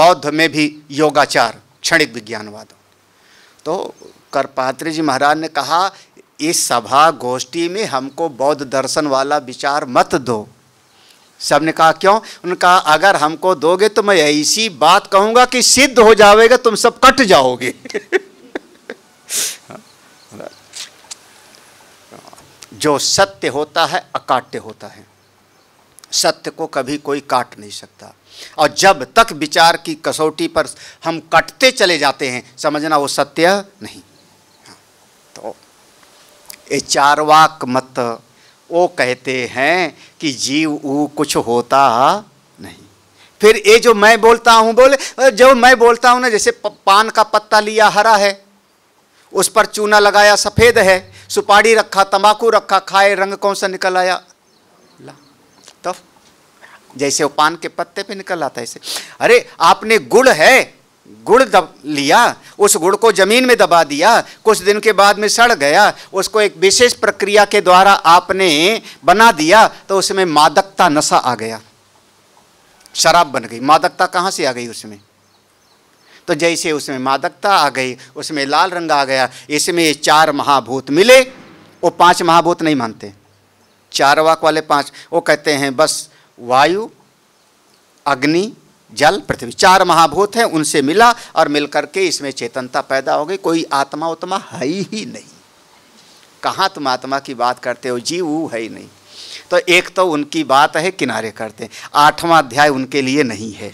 बौद्ध में भी योगाचार क्षणिक विज्ञानवाद तो करपात्री जी महाराज ने कहा इस सभा गोष्ठी में हमको बौद्ध दर्शन वाला विचार मत दो सब ने कहा क्यों उनका अगर हमको दोगे तो मैं ऐसी बात कहूँगा कि सिद्ध हो जाएगा तुम सब कट जाओगे जो सत्य होता है अकाट्य होता है सत्य को कभी कोई काट नहीं सकता और जब तक विचार की कसौटी पर हम कटते चले जाते हैं समझना वो सत्य नहीं हाँ, तो ये चारवाक मत वो कहते हैं कि जीव ऊ कुछ होता नहीं फिर ये जो मैं बोलता हूँ बोले जो मैं बोलता हूँ ना जैसे पान का पत्ता लिया हरा है उस पर चूना लगाया सफ़ेद है सुपारी रखा तंबाकू रखा खाए रंग कौन सा निकल आया ला तो जैसे वो पान के पत्ते पे निकल आता ऐसे अरे आपने गुड़ है गुड़ दब लिया उस गुड़ को जमीन में दबा दिया कुछ दिन के बाद में सड़ गया उसको एक विशेष प्रक्रिया के द्वारा आपने बना दिया तो उसमें मादकता नशा आ गया शराब बन गई मादकता कहाँ से आ गई उसमें तो जैसे उसमें मादकता आ गई उसमें लाल रंग आ गया इसमें चार महाभूत मिले वो पांच महाभूत नहीं मानते चार वाक वाले पांच वो कहते हैं बस वायु अग्नि जल पृथ्वी चार महाभूत हैं उनसे मिला और मिलकर के इसमें चेतनता पैदा हो गई कोई आत्मा उत्मा है ही नहीं कहाँ तुम आत्मा की बात करते हो जीव वो है ही नहीं तो एक तो उनकी बात है किनारे करते आठवां अध्याय उनके लिए नहीं है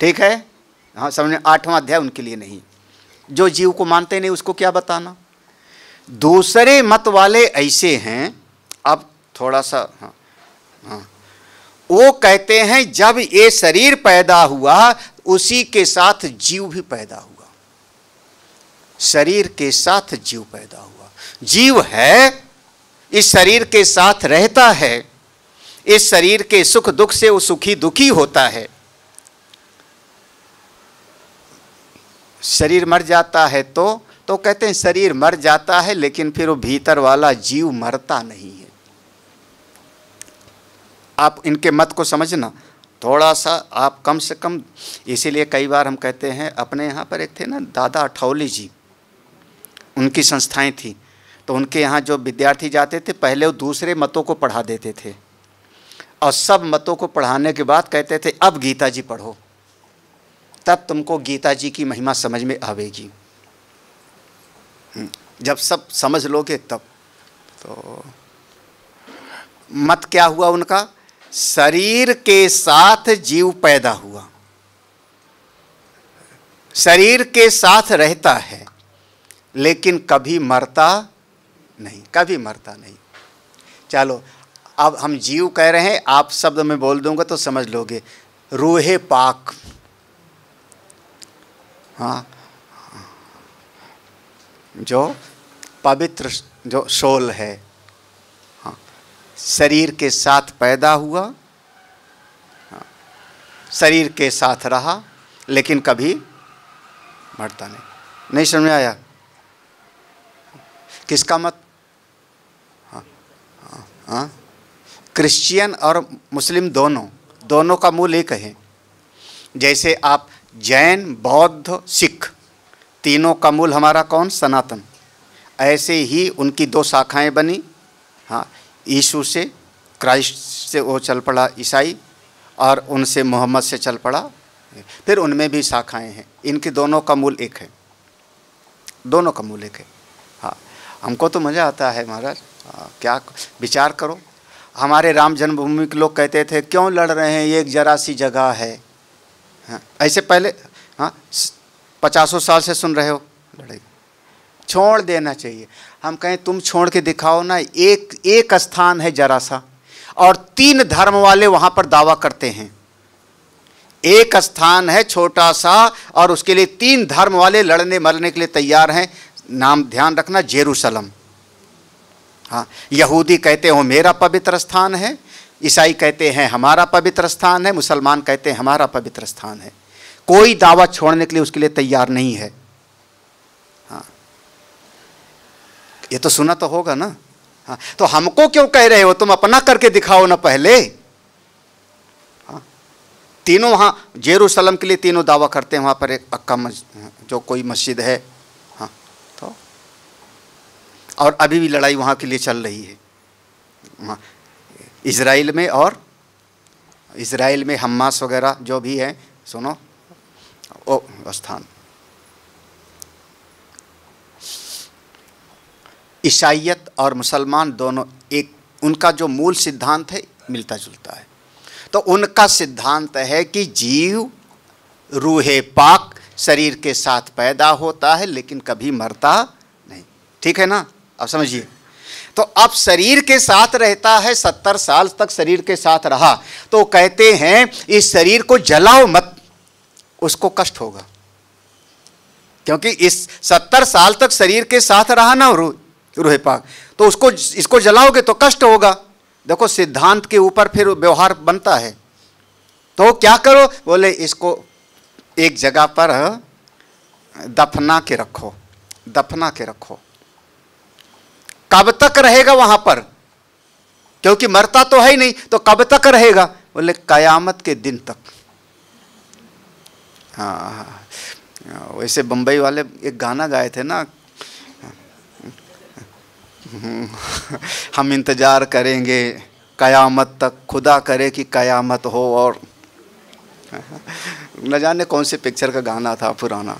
ठीक है हाँ समझ आठवां अध्याय उनके लिए नहीं जो जीव को मानते नहीं उसको क्या बताना दूसरे मत वाले ऐसे हैं अब थोड़ा सा हाँ हाँ वो कहते हैं जब ये शरीर पैदा हुआ उसी के साथ जीव भी पैदा हुआ शरीर के साथ जीव पैदा हुआ जीव है इस शरीर के साथ रहता है इस शरीर के सुख दुख से वो सुखी दुखी होता है शरीर मर जाता है तो तो कहते हैं शरीर मर जाता है लेकिन फिर वो भीतर वाला जीव मरता नहीं है आप इनके मत को समझना थोड़ा सा आप कम से कम इसीलिए कई बार हम कहते हैं अपने यहाँ पर एक थे ना दादा अठौली जी उनकी संस्थाएं थी तो उनके यहाँ जो विद्यार्थी जाते थे पहले वो दूसरे मतों को पढ़ा देते थे और सब मतों को पढ़ाने के बाद कहते थे अब गीता जी पढ़ो तब तुमको गीता जी की महिमा समझ में आवेगी जब सब समझ लोगे तब तो मत क्या हुआ उनका शरीर के साथ जीव पैदा हुआ शरीर के साथ रहता है लेकिन कभी मरता नहीं कभी मरता नहीं चलो अब हम जीव कह रहे हैं आप शब्द में बोल दूंगा तो समझ लोगे रूहे पाक हाँ जो पवित्र जो सोल है हाँ शरीर के साथ पैदा हुआ हाँ, शरीर के साथ रहा लेकिन कभी मरता नहीं नहीं समझ आया किसका मत हाँ हाँ, हाँ? क्रिश्चियन और मुस्लिम दोनों दोनों का मूल एक है जैसे आप जैन बौद्ध सिख तीनों का मूल हमारा कौन सनातन ऐसे ही उनकी दो शाखाएं बनी हाँ यीशु से क्राइस्ट से वो चल पड़ा ईसाई और उनसे मोहम्मद से चल पड़ा फिर उनमें भी शाखाएं हैं इनके दोनों का मूल एक है दोनों का मूल एक है हाँ हमको तो मज़ा आता है महाराज हाँ, क्या विचार करो हमारे राम जन्मभूमि के लोग कहते थे क्यों लड़ रहे हैं ये एक जरा सी जगह है हाँ ऐसे पहले हाँ पचासों साल से सुन रहे हो लड़ाई छोड़ देना चाहिए हम कहें तुम छोड़ के दिखाओ ना एक एक स्थान है जरा सा और तीन धर्म वाले वहाँ पर दावा करते हैं एक स्थान है छोटा सा और उसके लिए तीन धर्म वाले लड़ने मरने के लिए तैयार हैं नाम ध्यान रखना जेरूसलम हाँ यहूदी कहते हो मेरा पवित्र स्थान है ईसाई कहते हैं हमारा पवित्र स्थान है मुसलमान कहते हैं हमारा पवित्र स्थान है कोई दावा छोड़ने के लिए उसके लिए तैयार नहीं है हाँ ये तो सुना तो होगा ना हाँ तो हमको क्यों कह रहे हो तुम अपना करके दिखाओ ना पहले हाँ तीनों वहाँ जेरूसलम के लिए तीनों दावा करते हैं वहाँ पर एक पक्का जो कोई मस्जिद है हाँ तो और अभी भी लड़ाई वहाँ के लिए चल रही है हाँ। इसराइल में और इसराइल में हमास वगैरह जो भी हैं सुनो ओ स्थान ईसाइत और मुसलमान दोनों एक उनका जो मूल सिद्धांत है मिलता जुलता है तो उनका सिद्धांत है कि जीव रूहे पाक शरीर के साथ पैदा होता है लेकिन कभी मरता नहीं ठीक है ना अब समझिए तो अब शरीर के साथ रहता है सत्तर साल तक शरीर के साथ रहा तो कहते हैं इस शरीर को जलाओ मत उसको कष्ट होगा क्योंकि इस सत्तर साल तक शरीर के साथ रहा ना रू रूहे पाक तो उसको इसको जलाओगे तो कष्ट होगा देखो सिद्धांत के ऊपर फिर व्यवहार बनता है तो क्या करो बोले इसको एक जगह पर दफना के रखो दफना के रखो कब तक रहेगा वहां पर क्योंकि मरता तो है ही नहीं तो कब तक रहेगा बोले कयामत के दिन तक हाँ, हाँ, हाँ वैसे बम्बई वाले एक गाना गाए थे ना हम इंतज़ार करेंगे कयामत तक खुदा करे कि कयामत हो और न जाने कौन से पिक्चर का गाना था पुराना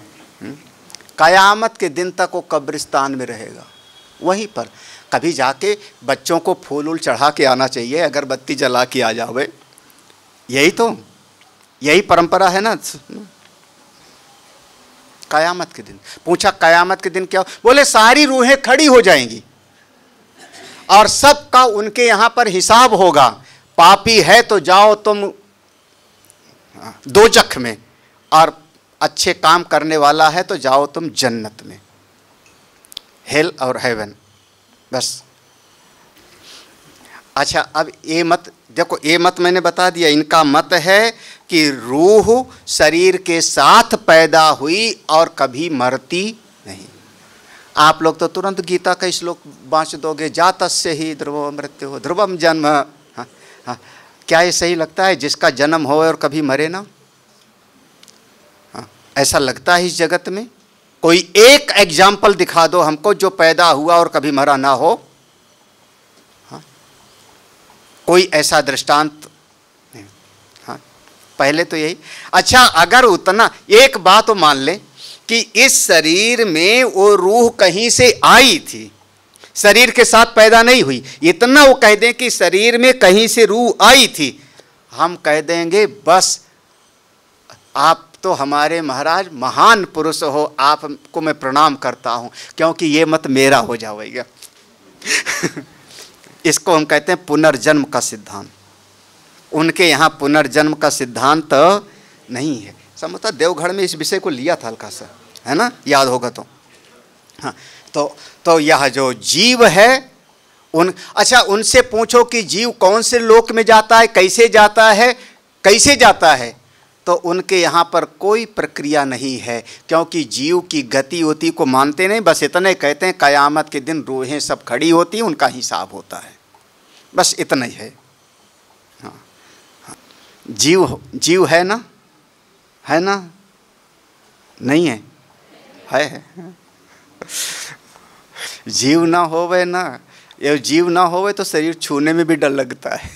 कयामत के दिन तक वो कब्रिस्तान में रहेगा वहीं पर कभी जाके बच्चों को फूल उल चढ़ा के आना चाहिए अगरबत्ती जला के आ जावे यही तो यही परंपरा है ना कयामत के दिन पूछा कयामत के दिन क्या बोले सारी रूहें खड़ी हो जाएंगी और सबका उनके यहाँ पर हिसाब होगा पापी है तो जाओ तुम हाँ, दो जख में और अच्छे काम करने वाला है तो जाओ तुम जन्नत में हेल और हेवन बस अच्छा अब ये मत देखो ये मत मैंने बता दिया इनका मत है कि रूह शरीर के साथ पैदा हुई और कभी मरती नहीं आप लोग तो तुरंत गीता का श्लोक बाँच दोगे जात से ही ध्रुव मृत्यु हो ध्रुवम जन्म हाँ हाँ क्या ये सही लगता है जिसका जन्म हो और कभी मरे ना हाँ ऐसा लगता है इस जगत में कोई एक एग्जाम्पल दिखा दो हमको जो पैदा हुआ और कभी मरा ना हो हा? कोई ऐसा दृष्टांत हाँ पहले तो यही अच्छा अगर उतना एक बात तो मान ले कि इस शरीर में वो रूह कहीं से आई थी शरीर के साथ पैदा नहीं हुई इतना वो कह दें कि शरीर में कहीं से रूह आई थी हम कह देंगे बस आप तो हमारे महाराज महान पुरुष हो आपको मैं प्रणाम करता हूँ क्योंकि ये मत मेरा हो जाएगा इसको हम कहते हैं पुनर्जन्म का सिद्धांत उनके यहाँ पुनर्जन्म का सिद्धांत तो नहीं है समझता देवघर में इस विषय को लिया था हल्का सा है ना याद होगा तो हाँ तो तो यह जो जीव है उन अच्छा उनसे पूछो कि जीव कौन से लोक में जाता है कैसे जाता है कैसे जाता है तो उनके यहाँ पर कोई प्रक्रिया नहीं है क्योंकि जीव की गति होती को मानते नहीं बस इतने कहते हैं कयामत के दिन रूहें सब खड़ी होती उनका हिसाब होता है बस इतना ही है हाँ, हाँ। जीव जीव है ना है ना नहीं है है, है। जीव ना होवे ना ये जीव ना होवे तो शरीर छूने में भी डर लगता है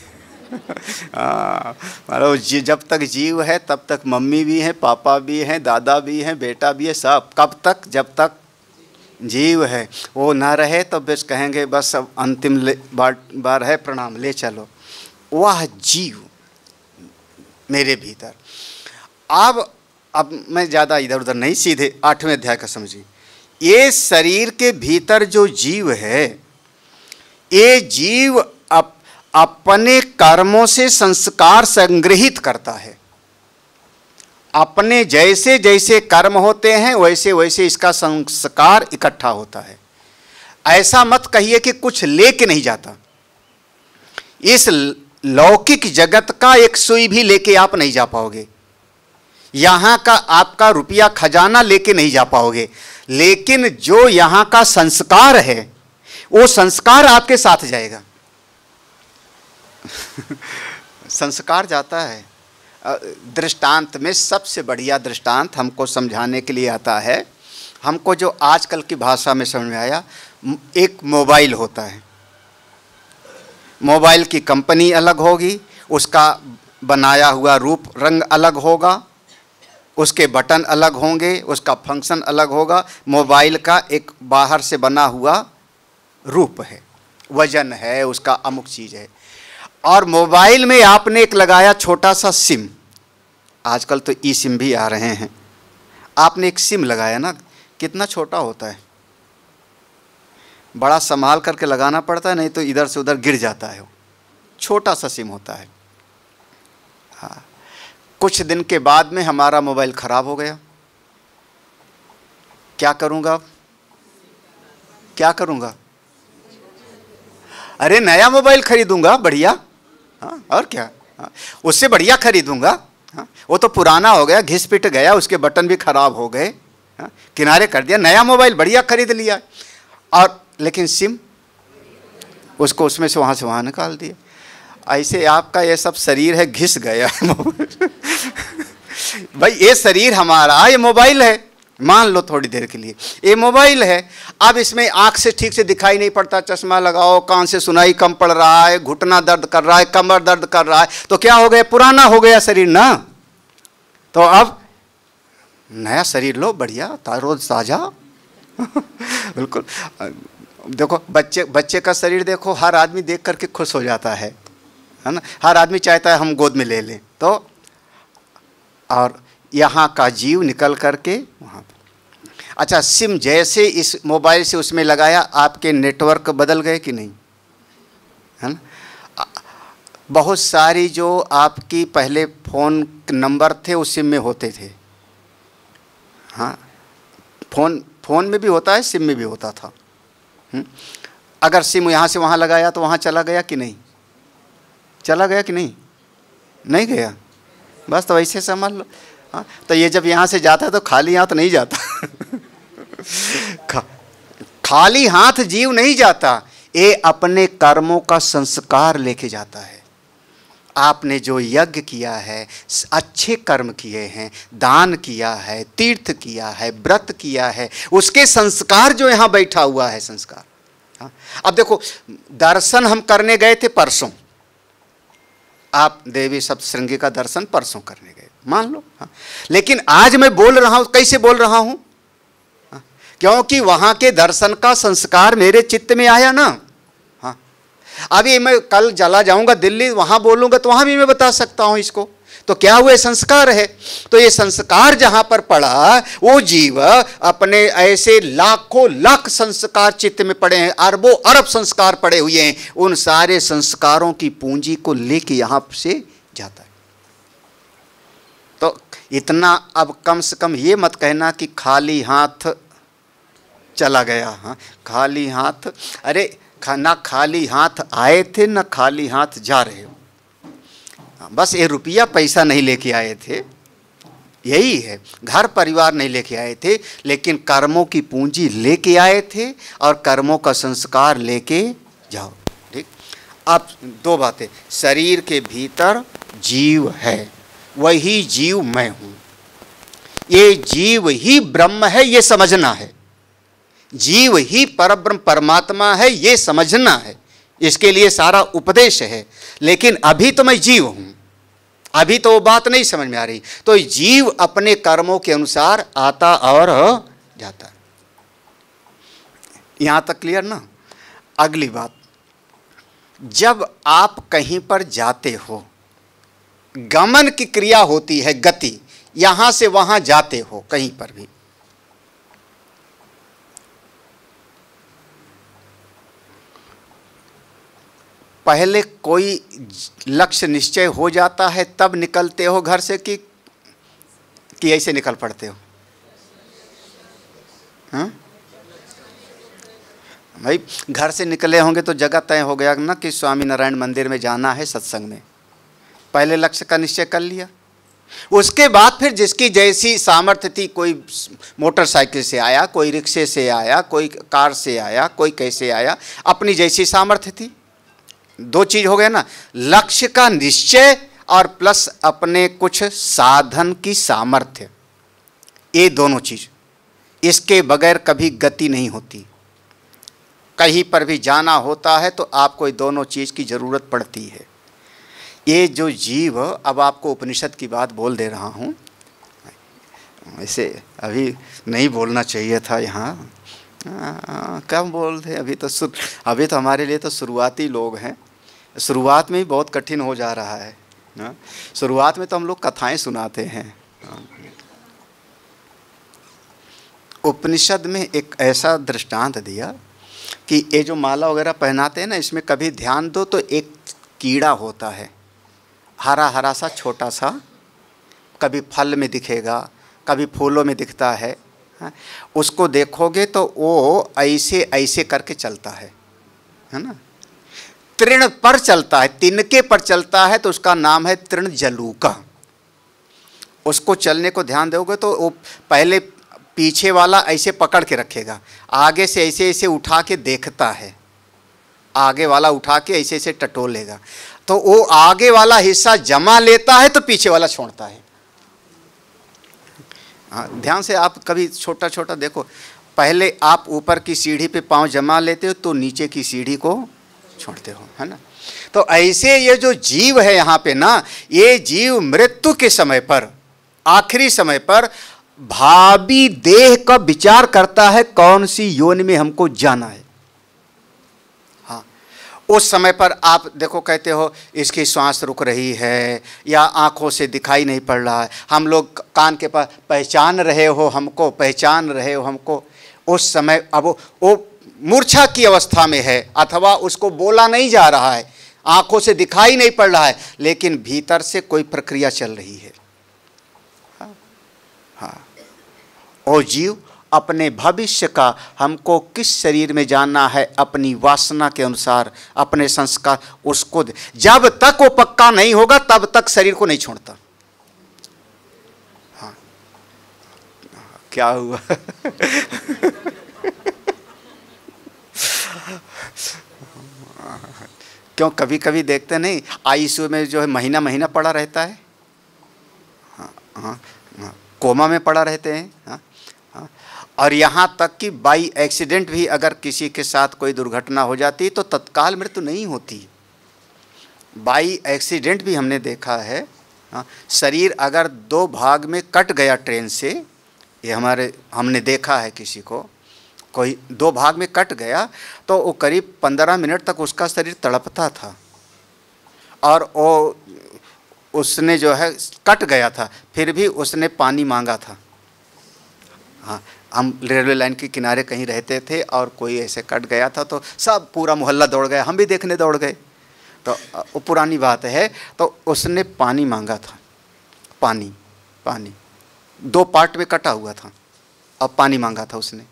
हाँ जी जब तक जीव है तब तक मम्मी भी हैं पापा भी हैं दादा भी हैं बेटा भी है सब कब तक जब तक जीव है वो ना रहे तो बस कहेंगे बस अब अंतिम बार बार है प्रणाम ले चलो वह जीव मेरे भीतर अब अब मैं ज़्यादा इधर उधर नहीं सीधे आठवें अध्याय का समझिए ये शरीर के भीतर जो जीव है ये जीव अपने कर्मों से संस्कार संग्रहित करता है अपने जैसे जैसे कर्म होते हैं वैसे वैसे इसका संस्कार इकट्ठा होता है ऐसा मत कहिए कि कुछ लेके नहीं जाता इस लौकिक जगत का एक सुई भी लेके आप नहीं जा पाओगे यहां का आपका रुपया खजाना लेके नहीं जा पाओगे लेकिन जो यहां का संस्कार है वो संस्कार आपके साथ जाएगा संस्कार जाता है दृष्टांत में सबसे बढ़िया दृष्टांत हमको समझाने के लिए आता है हमको जो आजकल की भाषा में समझ में आया एक मोबाइल होता है मोबाइल की कंपनी अलग होगी उसका बनाया हुआ रूप रंग अलग होगा उसके बटन अलग होंगे उसका फंक्शन अलग होगा मोबाइल का एक बाहर से बना हुआ रूप है वजन है उसका अमुक चीज़ है और मोबाइल में आपने एक लगाया छोटा सा सिम आजकल तो ई सिम भी आ रहे हैं आपने एक सिम लगाया ना कितना छोटा होता है बड़ा संभाल करके लगाना पड़ता है नहीं तो इधर से उधर गिर जाता है छोटा सा सिम होता है हाँ कुछ दिन के बाद में हमारा मोबाइल ख़राब हो गया क्या करूँगा क्या करूँगा अरे नया मोबाइल खरीदूंगा बढ़िया हाँ और क्या हाँ उससे बढ़िया खरीदूंगा हाँ वो तो पुराना हो गया घिस पिट गया उसके बटन भी खराब हो गए हाँ किनारे कर दिया नया मोबाइल बढ़िया खरीद लिया और लेकिन सिम उसको उसमें से वहाँ से वहाँ निकाल दिया ऐसे आपका ये सब शरीर है घिस गया भाई ये शरीर हमारा ये मोबाइल है मान लो थोड़ी देर के लिए ये मोबाइल है अब इसमें आँख से ठीक से दिखाई नहीं पड़ता चश्मा लगाओ कान से सुनाई कम पड़ रहा है घुटना दर्द कर रहा है कमर दर्द कर रहा है तो क्या हो गया पुराना हो गया शरीर ना तो अब नया शरीर लो बढ़िया रोज ताज़ा बिल्कुल देखो बच्चे बच्चे का शरीर देखो हर आदमी देख करके खुश हो जाता है है ना हर आदमी चाहता है हम गोद में ले लें तो और यहाँ का जीव निकल करके वहाँ पर अच्छा सिम जैसे इस मोबाइल से उसमें लगाया आपके नेटवर्क बदल गए कि नहीं है ना बहुत सारी जो आपकी पहले फ़ोन नंबर थे उस सिम में होते थे हाँ फ़ोन फ़ोन में भी होता है सिम में भी होता था हुँ? हम्म? अगर सिम यहाँ से वहाँ लगाया तो वहाँ चला गया कि नहीं चला गया कि नहीं नहीं गया बस तो ऐसे समझ लो हाँ, तो ये जब यहाँ से जाता है तो खाली हाथ नहीं जाता खाली हाथ जीव नहीं जाता ये अपने कर्मों का संस्कार लेके जाता है आपने जो यज्ञ किया है अच्छे कर्म किए हैं दान किया है तीर्थ किया है व्रत किया है उसके संस्कार जो यहाँ बैठा हुआ है संस्कार हाँ अब देखो दर्शन हम करने गए थे परसों आप देवी सप्तृंगी का दर्शन परसों करने गए मान लो हाँ। लेकिन आज मैं बोल रहा हूं कैसे बोल रहा हूं हाँ। क्योंकि वहां के दर्शन का संस्कार मेरे चित्त में आया ना हाँ अभी मैं कल जला जाऊंगा दिल्ली वहां बोलूंगा तो वहां भी मैं बता सकता हूं इसको तो क्या हुआ संस्कार है तो ये संस्कार जहां पर पड़ा वो जीव अपने ऐसे लाखों लाख संस्कार चित्त में पड़े हैं अरबों अरब संस्कार पड़े हुए हैं उन सारे संस्कारों की पूंजी को लेके यहां से जाता है इतना अब कम से कम ये मत कहना कि खाली हाथ चला गया हाँ खाली हाथ अरे खा, ना खाली हाथ आए थे ना खाली हाथ जा रहे हो हाँ, बस ये रुपया पैसा नहीं लेके आए थे यही है घर परिवार नहीं लेके आए थे लेकिन कर्मों की पूंजी लेके आए थे और कर्मों का संस्कार लेके जाओ ठीक अब दो बातें शरीर के भीतर जीव है वही जीव मैं हूं ये जीव ही ब्रह्म है ये समझना है जीव ही परब्रह्म परमात्मा है ये समझना है इसके लिए सारा उपदेश है लेकिन अभी तो मैं जीव हूं अभी तो वो बात नहीं समझ में आ रही तो जीव अपने कर्मों के अनुसार आता और जाता यहां तक क्लियर ना अगली बात जब आप कहीं पर जाते हो गमन की क्रिया होती है गति यहां से वहां जाते हो कहीं पर भी पहले कोई लक्ष्य निश्चय हो जाता है तब निकलते हो घर से कि कि ऐसे निकल पड़ते हो हाँ भाई घर से निकले होंगे तो जगह तय हो गया ना कि स्वामी नारायण मंदिर में जाना है सत्संग में पहले लक्ष्य का निश्चय कर लिया उसके बाद फिर जिसकी जैसी सामर्थ्य थी कोई मोटरसाइकिल से आया कोई रिक्शे से आया कोई कार से आया कोई कैसे आया अपनी जैसी सामर्थ्य थी दो चीज़ हो गया ना लक्ष्य का निश्चय और प्लस अपने कुछ साधन की सामर्थ्य ये दोनों चीज़ इसके बगैर कभी गति नहीं होती कहीं पर भी जाना होता है तो आपको दोनों चीज़ की ज़रूरत पड़ती है ये जो जीव अब आपको उपनिषद की बात बोल दे रहा हूँ ऐसे अभी नहीं बोलना चाहिए था यहाँ हाँ, कम बोल रहे अभी तो अभी तो हमारे लिए तो शुरुआती लोग हैं शुरुआत में ही बहुत कठिन हो जा रहा है हाँ। शुरुआत में तो हम लोग कथाएं सुनाते हैं उपनिषद में एक ऐसा दृष्टांत दिया कि ये जो माला वगैरह पहनाते हैं ना इसमें कभी ध्यान दो तो एक कीड़ा होता है हरा हरा सा छोटा सा कभी फल में दिखेगा कभी फूलों में दिखता है हाँ, उसको देखोगे तो वो ऐसे ऐसे करके चलता है है ना तृण पर चलता है तिनके पर चलता है तो उसका नाम है तृण जलूका उसको चलने को ध्यान दोगे तो वो पहले पीछे वाला ऐसे पकड़ के रखेगा आगे से ऐसे ऐसे उठा के देखता है आगे वाला उठा के ऐसे ऐसे टटोलेगा तो वो आगे वाला हिस्सा जमा लेता है तो पीछे वाला छोड़ता है हाँ ध्यान से आप कभी छोटा छोटा देखो पहले आप ऊपर की सीढ़ी पे पांव जमा लेते हो तो नीचे की सीढ़ी को छोड़ते हो है ना तो ऐसे ये जो जीव है यहाँ पे ना ये जीव मृत्यु के समय पर आखिरी समय पर भावी देह का विचार करता है कौन सी योन में हमको जाना है उस समय पर आप देखो कहते हो इसकी सांस रुक रही है या आँखों से दिखाई नहीं पड़ रहा है हम लोग कान के पास पहचान रहे हो हमको पहचान रहे हो हमको उस समय अब वो मूर्छा की अवस्था में है अथवा उसको बोला नहीं जा रहा है आँखों से दिखाई नहीं पड़ रहा है लेकिन भीतर से कोई प्रक्रिया चल रही है हाँ, हाँ। और जीव अपने भविष्य का हमको किस शरीर में जाना है अपनी वासना के अनुसार अपने संस्कार उसको जब तक वो पक्का नहीं होगा तब तक शरीर को नहीं छोड़ता हाँ क्या हुआ क्यों कभी कभी देखते नहीं आईसीयू में जो है महीना महीना पड़ा रहता है हाँ, हाँ हाँ कोमा में पड़ा रहते हैं हाँ और यहाँ तक कि बाई एक्सीडेंट भी अगर किसी के साथ कोई दुर्घटना हो जाती तो तत्काल मृत्यु नहीं होती बाई एक्सीडेंट भी हमने देखा है हाँ, शरीर अगर दो भाग में कट गया ट्रेन से ये हमारे हमने देखा है किसी को कोई दो भाग में कट गया तो वो करीब पंद्रह मिनट तक उसका शरीर तड़पता था और वो उसने जो है कट गया था फिर भी उसने पानी मांगा था हाँ हम रेलवे लाइन के किनारे कहीं रहते थे और कोई ऐसे कट गया था तो सब पूरा मोहल्ला दौड़ गया हम भी देखने दौड़ गए तो वो पुरानी बात है तो उसने पानी मांगा था पानी पानी दो पार्ट में कटा हुआ था अब पानी मांगा था उसने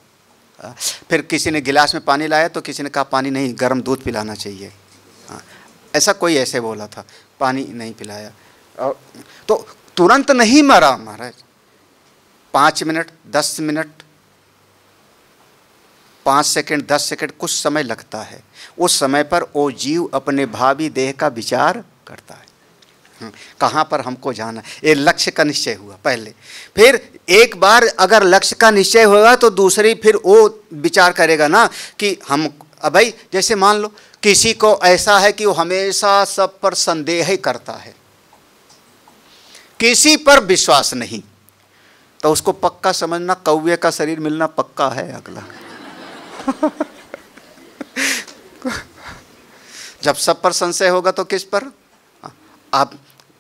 फिर किसी ने गिलास में पानी लाया तो किसी ने कहा पानी नहीं गर्म दूध पिलाना चाहिए हाँ। ऐसा कोई ऐसे बोला था पानी नहीं पिलाया और तो तुरंत नहीं मरा महाराज पाँच मिनट दस मिनट पाँच सेकंड दस सेकंड कुछ समय लगता है उस समय पर वो जीव अपने भावी देह का विचार करता है हम्म, कहाँ पर हमको जाना ये लक्ष्य का निश्चय हुआ पहले फिर एक बार अगर लक्ष्य का निश्चय होगा तो दूसरी फिर वो विचार करेगा ना कि हम अब भाई जैसे मान लो किसी को ऐसा है कि वो हमेशा सब पर संदेह ही करता है किसी पर विश्वास नहीं तो उसको पक्का समझना कौए का शरीर मिलना पक्का है अगला जब सब पर संशय होगा तो किस पर आप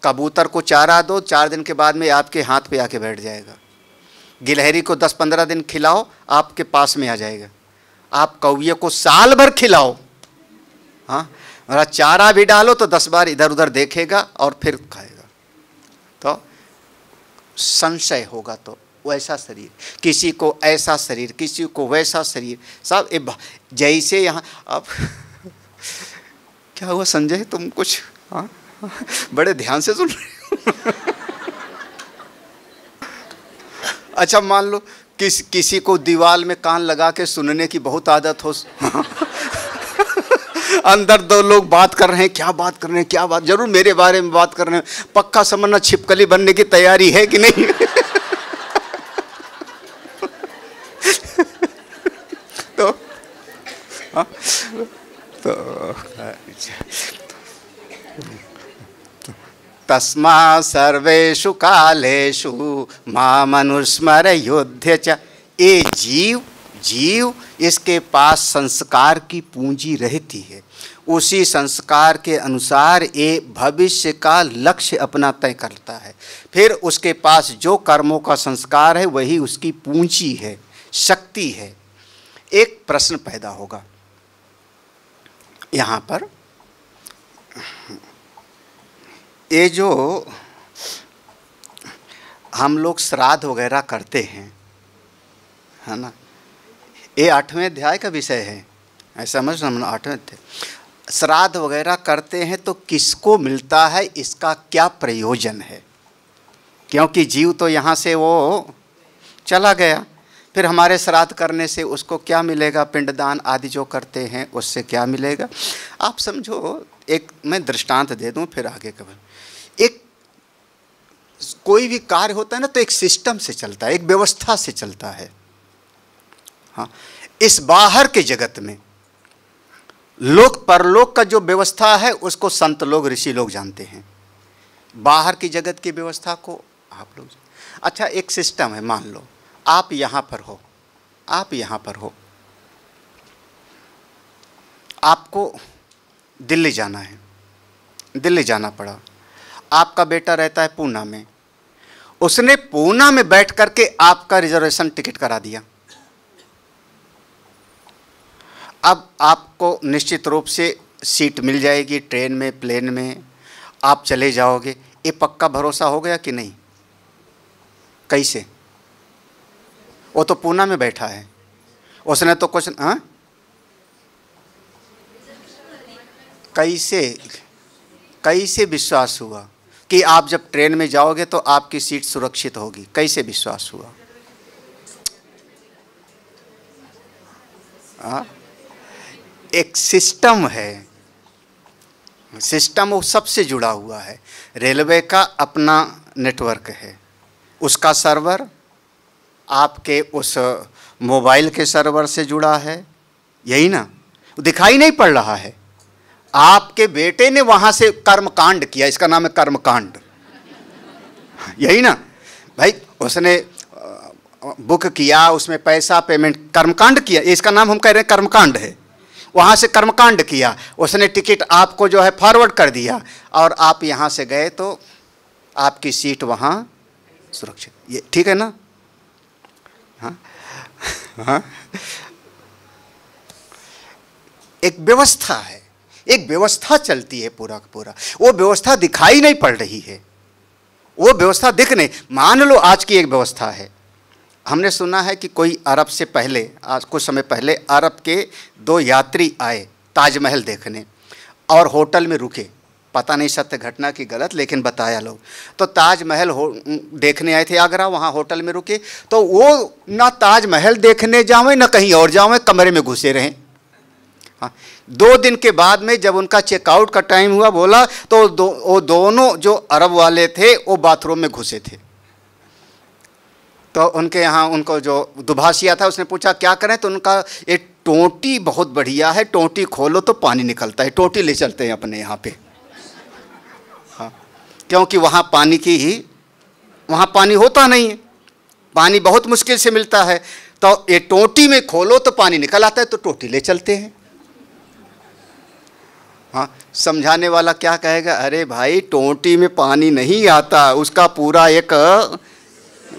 कबूतर को चारा दो चार दिन के बाद में आपके हाथ पे आके बैठ जाएगा गिलहरी को दस पंद्रह दिन खिलाओ आपके पास में आ जाएगा आप कौए को साल भर खिलाओ हाँ मेरा चारा भी डालो तो दस बार इधर उधर देखेगा और फिर खाएगा तो संशय होगा तो वैसा शरीर किसी को ऐसा शरीर किसी को वैसा शरीर सब जैसे यहाँ आप क्या हुआ संजय तुम कुछ हाँ बड़े ध्यान से सुन रहे अच्छा मान लो किस किसी को दीवार में कान लगा के सुनने की बहुत आदत हो हाँ? अंदर दो लोग बात कर रहे हैं क्या बात कर रहे हैं क्या बात जरूर मेरे बारे में बात कर रहे हैं पक्का समझना छिपकली बनने की तैयारी है कि नहीं तो तो तस्मा सर्वेशु कालेषु मामनुस्मर युद्ध च ये जीव जीव इसके पास संस्कार की पूंजी रहती है उसी संस्कार के अनुसार ये भविष्य का लक्ष्य अपना तय करता है फिर उसके पास जो कर्मों का संस्कार है वही उसकी पूंजी है शक्ति है एक प्रश्न पैदा होगा यहाँ पर ये जो हम लोग श्राद्ध वगैरह करते हैं है ना ये आठवें अध्याय का विषय है ऐसा समझ रहे आठवें अध्याय श्राद्ध वगैरह करते हैं तो किसको मिलता है इसका क्या प्रयोजन है क्योंकि जीव तो यहाँ से वो चला गया फिर हमारे श्राद्ध करने से उसको क्या मिलेगा पिंडदान आदि जो करते हैं उससे क्या मिलेगा आप समझो एक मैं दृष्टांत दे दूं फिर आगे कबर एक कोई भी कार्य होता है ना तो एक सिस्टम से चलता है एक व्यवस्था से चलता है हाँ इस बाहर के जगत में लोक परलोक का जो व्यवस्था है उसको संत लोग ऋषि लोग जानते हैं बाहर की जगत की व्यवस्था को आप लोग अच्छा एक सिस्टम है मान लो आप यहाँ पर हो आप यहाँ पर हो आपको दिल्ली जाना है दिल्ली जाना पड़ा आपका बेटा रहता है पूना में उसने पूना में बैठ करके आपका रिजर्वेशन टिकट करा दिया अब आपको निश्चित रूप से सीट मिल जाएगी ट्रेन में प्लेन में आप चले जाओगे ये पक्का भरोसा हो गया कि नहीं कैसे वो तो पूना में बैठा है उसने तो कुछ हाँ कैसे कैसे विश्वास हुआ कि आप जब ट्रेन में जाओगे तो आपकी सीट सुरक्षित होगी कैसे विश्वास हुआ आ? हाँ? एक सिस्टम है सिस्टम वो सबसे जुड़ा हुआ है रेलवे का अपना नेटवर्क है उसका सर्वर आपके उस मोबाइल के सर्वर से जुड़ा है यही ना दिखाई नहीं पड़ रहा है आपके बेटे ने वहाँ से कर्मकांड किया इसका नाम है कर्मकांड यही ना भाई उसने बुक किया उसमें पैसा पेमेंट कर्मकांड किया इसका नाम हम कह रहे हैं कर्मकांड है वहाँ से कर्मकांड किया उसने टिकट आपको जो है फॉरवर्ड कर दिया और आप यहाँ से गए तो आपकी सीट वहाँ सुरक्षित ये ठीक है ना हाँ? हाँ? एक व्यवस्था है एक व्यवस्था चलती है पूरा का पूरा वो व्यवस्था दिखाई नहीं पड़ रही है वो व्यवस्था दिख नहीं मान लो आज की एक व्यवस्था है हमने सुना है कि कोई अरब से पहले आज कुछ समय पहले अरब के दो यात्री आए ताजमहल देखने और होटल में रुके पता नहीं सत्य घटना की गलत लेकिन बताया लोग तो ताजमहल हो देखने आए थे आगरा वहाँ होटल में रुके तो वो ना ताजमहल देखने जाओ ना कहीं और जाओ कमरे में घुसे रहें हाँ दो दिन के बाद में जब उनका चेकआउट का टाइम हुआ बोला तो दो, वो दोनों जो अरब वाले थे वो बाथरूम में घुसे थे तो उनके यहाँ उनको जो दुभाषिया था उसने पूछा क्या करें तो उनका ये टोटी बहुत बढ़िया है टोटी खोलो तो पानी निकलता है टोटी ले चलते हैं अपने यहाँ पे क्योंकि वहाँ पानी की ही वहाँ पानी होता नहीं है पानी बहुत मुश्किल से मिलता है तो ये टोटी में खोलो तो पानी निकल आता है तो टोटी ले चलते हैं हाँ समझाने वाला क्या कहेगा अरे भाई टोटी में पानी नहीं आता उसका पूरा एक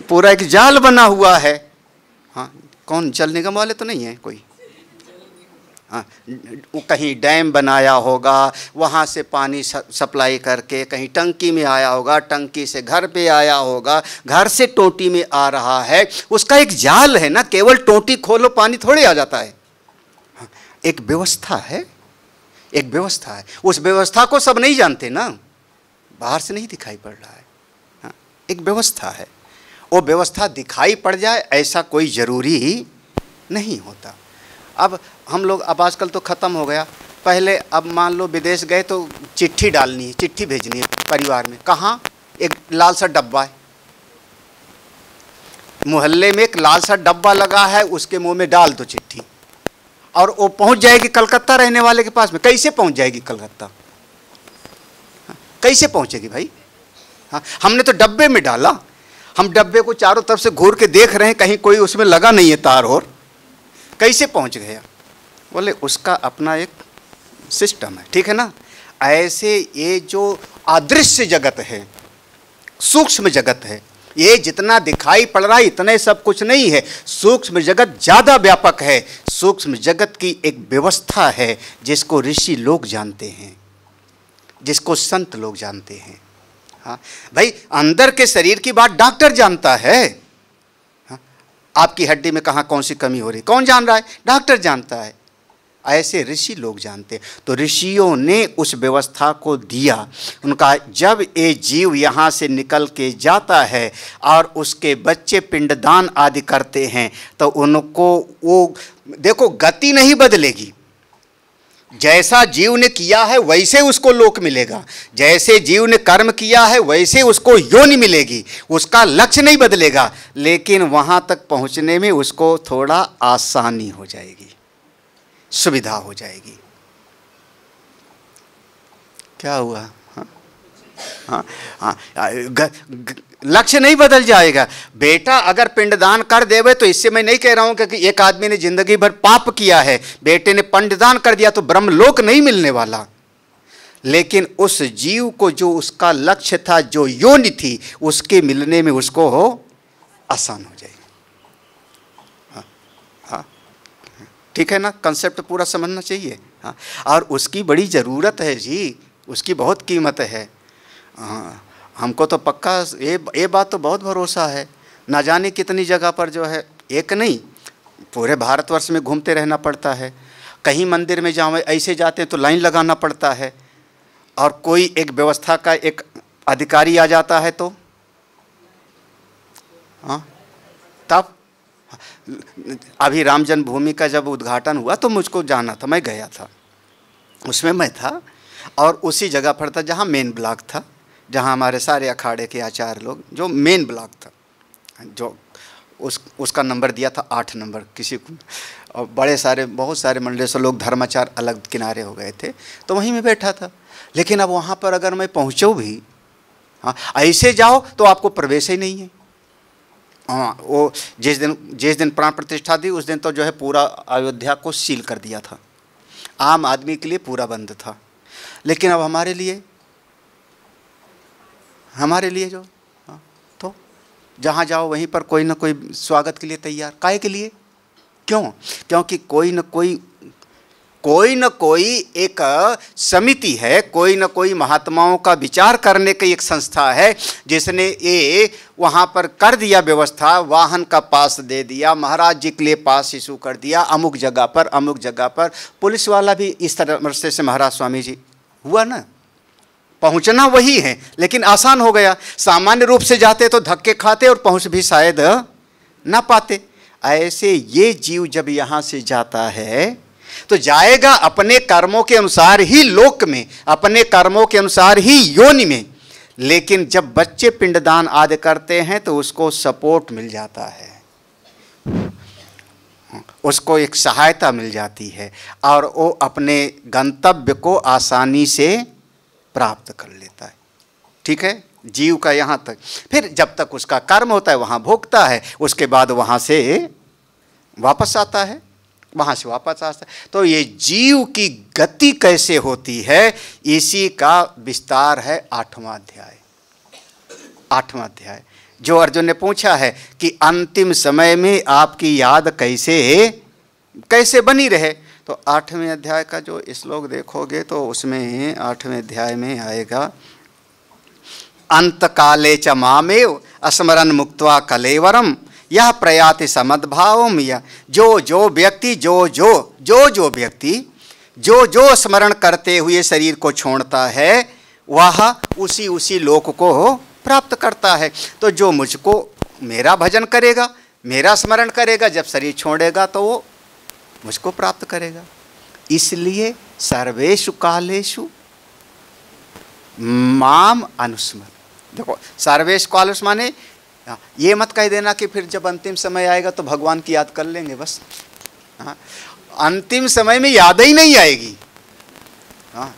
पूरा एक जाल बना हुआ है हाँ कौन जल निगम वाले तो नहीं है कोई हाँ, कहीं डैम बनाया होगा वहाँ से पानी सप्लाई करके कहीं टंकी में आया होगा टंकी से घर पे आया होगा घर से टोटी में आ रहा है उसका एक जाल है ना केवल टोटी खोलो पानी थोड़े आ जाता है हाँ, एक व्यवस्था है एक व्यवस्था है उस व्यवस्था को सब नहीं जानते ना बाहर से नहीं दिखाई पड़ रहा है हाँ, एक व्यवस्था है वो व्यवस्था दिखाई पड़ जाए ऐसा कोई ज़रूरी ही नहीं होता अब हम लोग अब आजकल तो ख़त्म हो गया पहले अब मान लो विदेश गए तो चिट्ठी डालनी है चिट्ठी भेजनी है परिवार में कहाँ एक लाल सा डब्बा है मोहल्ले में एक लाल सा डब्बा लगा है उसके मुंह में डाल दो चिट्ठी और वो पहुंच जाएगी कलकत्ता रहने वाले के पास में कैसे पहुंच जाएगी कलकत्ता कैसे पहुंचेगी भाई हाँ हमने तो डब्बे में डाला हम डब्बे को चारों तरफ से घूर के देख रहे हैं कहीं कोई उसमें लगा नहीं है तार और कैसे पहुंच गया बोले उसका अपना एक सिस्टम है ठीक है ना ऐसे ये जो अदृश्य जगत है सूक्ष्म जगत है ये जितना दिखाई पड़ रहा है इतने सब कुछ नहीं है सूक्ष्म जगत ज़्यादा व्यापक है सूक्ष्म जगत की एक व्यवस्था है जिसको ऋषि लोग जानते हैं जिसको संत लोग जानते हैं हाँ भाई अंदर के शरीर की बात डॉक्टर जानता है हाँ आपकी हड्डी में कहाँ कौन सी कमी हो रही कौन जान रहा है डॉक्टर जानता है ऐसे ऋषि लोग जानते तो ऋषियों ने उस व्यवस्था को दिया उनका जब ये जीव यहाँ से निकल के जाता है और उसके बच्चे पिंडदान आदि करते हैं तो उनको वो देखो गति नहीं बदलेगी जैसा जीव ने किया है वैसे उसको लोक मिलेगा जैसे जीव ने कर्म किया है वैसे उसको योनि मिलेगी उसका लक्ष्य नहीं बदलेगा लेकिन वहाँ तक पहुँचने में उसको थोड़ा आसानी हो जाएगी सुविधा हो जाएगी क्या हुआ हाँ हाँ, हाँ लक्ष्य नहीं बदल जाएगा बेटा अगर पिंडदान कर देवे तो इससे मैं नहीं कह रहा हूं कि एक आदमी ने जिंदगी भर पाप किया है बेटे ने पिंडदान कर दिया तो ब्रह्मलोक नहीं मिलने वाला लेकिन उस जीव को जो उसका लक्ष्य था जो योनि थी उसके मिलने में उसको हो आसान हो ठीक है ना कंसेप्ट पूरा समझना चाहिए हाँ और उसकी बड़ी ज़रूरत है जी उसकी बहुत कीमत है हाँ हमको तो पक्का ये ये बात तो बहुत भरोसा है ना जाने कितनी जगह पर जो है एक नहीं पूरे भारतवर्ष में घूमते रहना पड़ता है कहीं मंदिर में जाओ ऐसे जाते हैं तो लाइन लगाना पड़ता है और कोई एक व्यवस्था का एक अधिकारी आ जाता है तो हाँ तब अभी राम जन्मभूमि का जब उद्घाटन हुआ तो मुझको जाना था मैं गया था उसमें मैं था और उसी जगह पर था जहाँ मेन ब्लॉक था जहाँ हमारे सारे अखाड़े के आचार्य लोग जो मेन ब्लॉक था जो उस उसका नंबर दिया था आठ नंबर किसी को और बड़े सारे बहुत सारे मंडले से लोग धर्माचार अलग किनारे हो गए थे तो वहीं में बैठा था लेकिन अब वहाँ पर अगर मैं पहुँचूँ भी हाँ ऐसे जाओ तो आपको प्रवेश ही नहीं है हाँ वो जिस दिन जिस दिन प्राण प्रतिष्ठा दी उस दिन तो जो है पूरा अयोध्या को सील कर दिया था आम आदमी के लिए पूरा बंद था लेकिन अब हमारे लिए हमारे लिए जो हाँ, तो जहाँ जाओ वहीं पर कोई ना कोई स्वागत के लिए तैयार काय के लिए क्यों क्योंकि कोई ना कोई कोई न कोई एक समिति है कोई न कोई महात्माओं का विचार करने की एक संस्था है जिसने ये वहाँ पर कर दिया व्यवस्था वाहन का पास दे दिया महाराज जी के लिए पास इशू कर दिया अमुक जगह पर अमुक जगह पर पुलिस वाला भी इस तरह से, महाराज स्वामी जी हुआ ना पहुँचना वही है लेकिन आसान हो गया सामान्य रूप से जाते तो धक्के खाते और पहुँच भी शायद ना पाते ऐसे ये जीव जब यहाँ से जाता है तो जाएगा अपने कर्मों के अनुसार ही लोक में अपने कर्मों के अनुसार ही योनि में लेकिन जब बच्चे पिंडदान आदि करते हैं तो उसको सपोर्ट मिल जाता है उसको एक सहायता मिल जाती है और वो अपने गंतव्य को आसानी से प्राप्त कर लेता है ठीक है जीव का यहाँ तक फिर जब तक उसका कर्म होता है वहाँ भोगता है उसके बाद वहाँ से वापस आता है वहाँ से वापस आ सकता तो ये जीव की गति कैसे होती है इसी का विस्तार है आठवां अध्याय आठवां अध्याय जो अर्जुन ने पूछा है कि अंतिम समय में आपकी याद कैसे कैसे बनी रहे तो आठवें अध्याय का जो श्लोक देखोगे तो उसमें आठवें अध्याय में आएगा अंत काले च मामेव स्मरण मुक्तवा कलेवरम यह प्रयाति समदभाव यह जो जो व्यक्ति जो जो जो जो व्यक्ति जो जो स्मरण करते हुए शरीर को छोड़ता है वह उसी उसी लोक को प्राप्त करता है तो जो मुझको मेरा भजन करेगा मेरा स्मरण करेगा जब शरीर छोड़ेगा तो वो मुझको प्राप्त करेगा इसलिए सर्वेशु कालेशु माम अनुस्मरण देखो सर्वेश कालेश माने हाँ, ये मत कह देना कि फिर जब अंतिम समय आएगा तो भगवान की याद कर लेंगे बस हाँ, अंतिम समय में याद ही नहीं आएगी हाँ,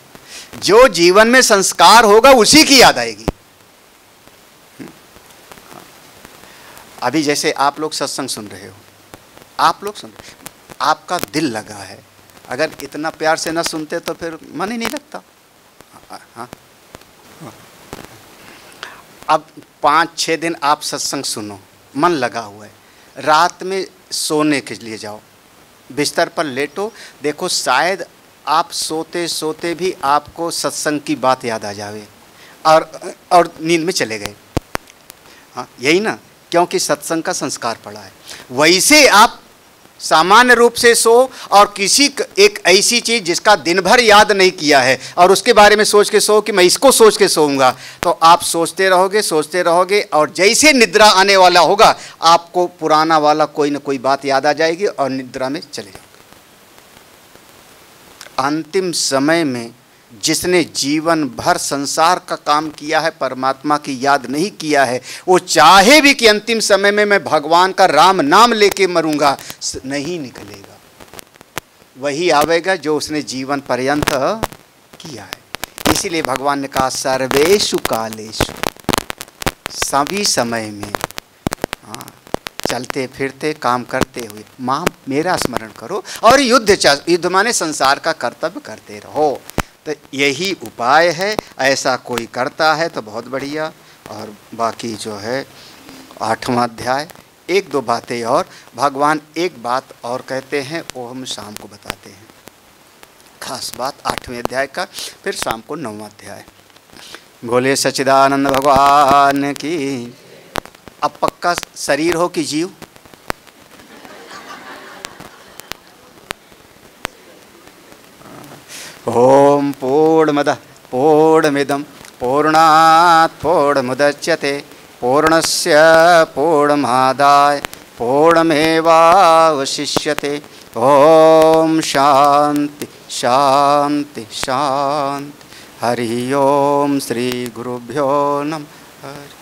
जो जीवन में संस्कार होगा उसी की याद आएगी हम्म, अभी जैसे आप लोग सत्संग सुन रहे हो आप लोग सुन आपका दिल लगा है अगर इतना प्यार से ना सुनते तो फिर मन ही नहीं लगता हाँ अब पाँच छः दिन आप सत्संग सुनो मन लगा हुआ है रात में सोने के लिए जाओ बिस्तर पर लेटो देखो शायद आप सोते सोते भी आपको सत्संग की बात याद आ जावे और और नींद में चले गए हाँ यही ना क्योंकि सत्संग का संस्कार पड़ा है वैसे आप सामान्य रूप से सो और किसी एक ऐसी चीज़ जिसका दिन भर याद नहीं किया है और उसके बारे में सोच के सो कि मैं इसको सोच के सोऊंगा तो आप सोचते रहोगे सोचते रहोगे और जैसे निद्रा आने वाला होगा आपको पुराना वाला कोई ना कोई बात याद आ जाएगी और निद्रा में चले जाओगे अंतिम समय में जिसने जीवन भर संसार का काम किया है परमात्मा की याद नहीं किया है वो चाहे भी कि अंतिम समय में मैं भगवान का राम नाम लेके मरूंगा नहीं निकलेगा वही आवेगा जो उसने जीवन पर्यंत किया है इसीलिए भगवान ने कहा सर्वेशु कालेशु सभी समय में हाँ चलते फिरते काम करते हुए माँ मेरा स्मरण करो और युद्ध युद्ध माने संसार का कर्तव्य करते रहो तो यही उपाय है ऐसा कोई करता है तो बहुत बढ़िया और बाकी जो है आठवां अध्याय एक दो बातें और भगवान एक बात और कहते हैं वो हम शाम को बताते हैं खास बात आठवें अध्याय का फिर शाम को नौवा अध्याय बोले सचिदानंद भगवान की अब पक्का शरीर हो कि जीव ॐ पूर्णमदः पूर्णमिदं पूर्णात् पूर्णमुदच्यते पूर्णस्य पूर्णमादाय पूर्णमेवावशिष्यते ॐ शान्ति शान्ति शान्ति हरि ओं श्रीगुरुभ्यो नमः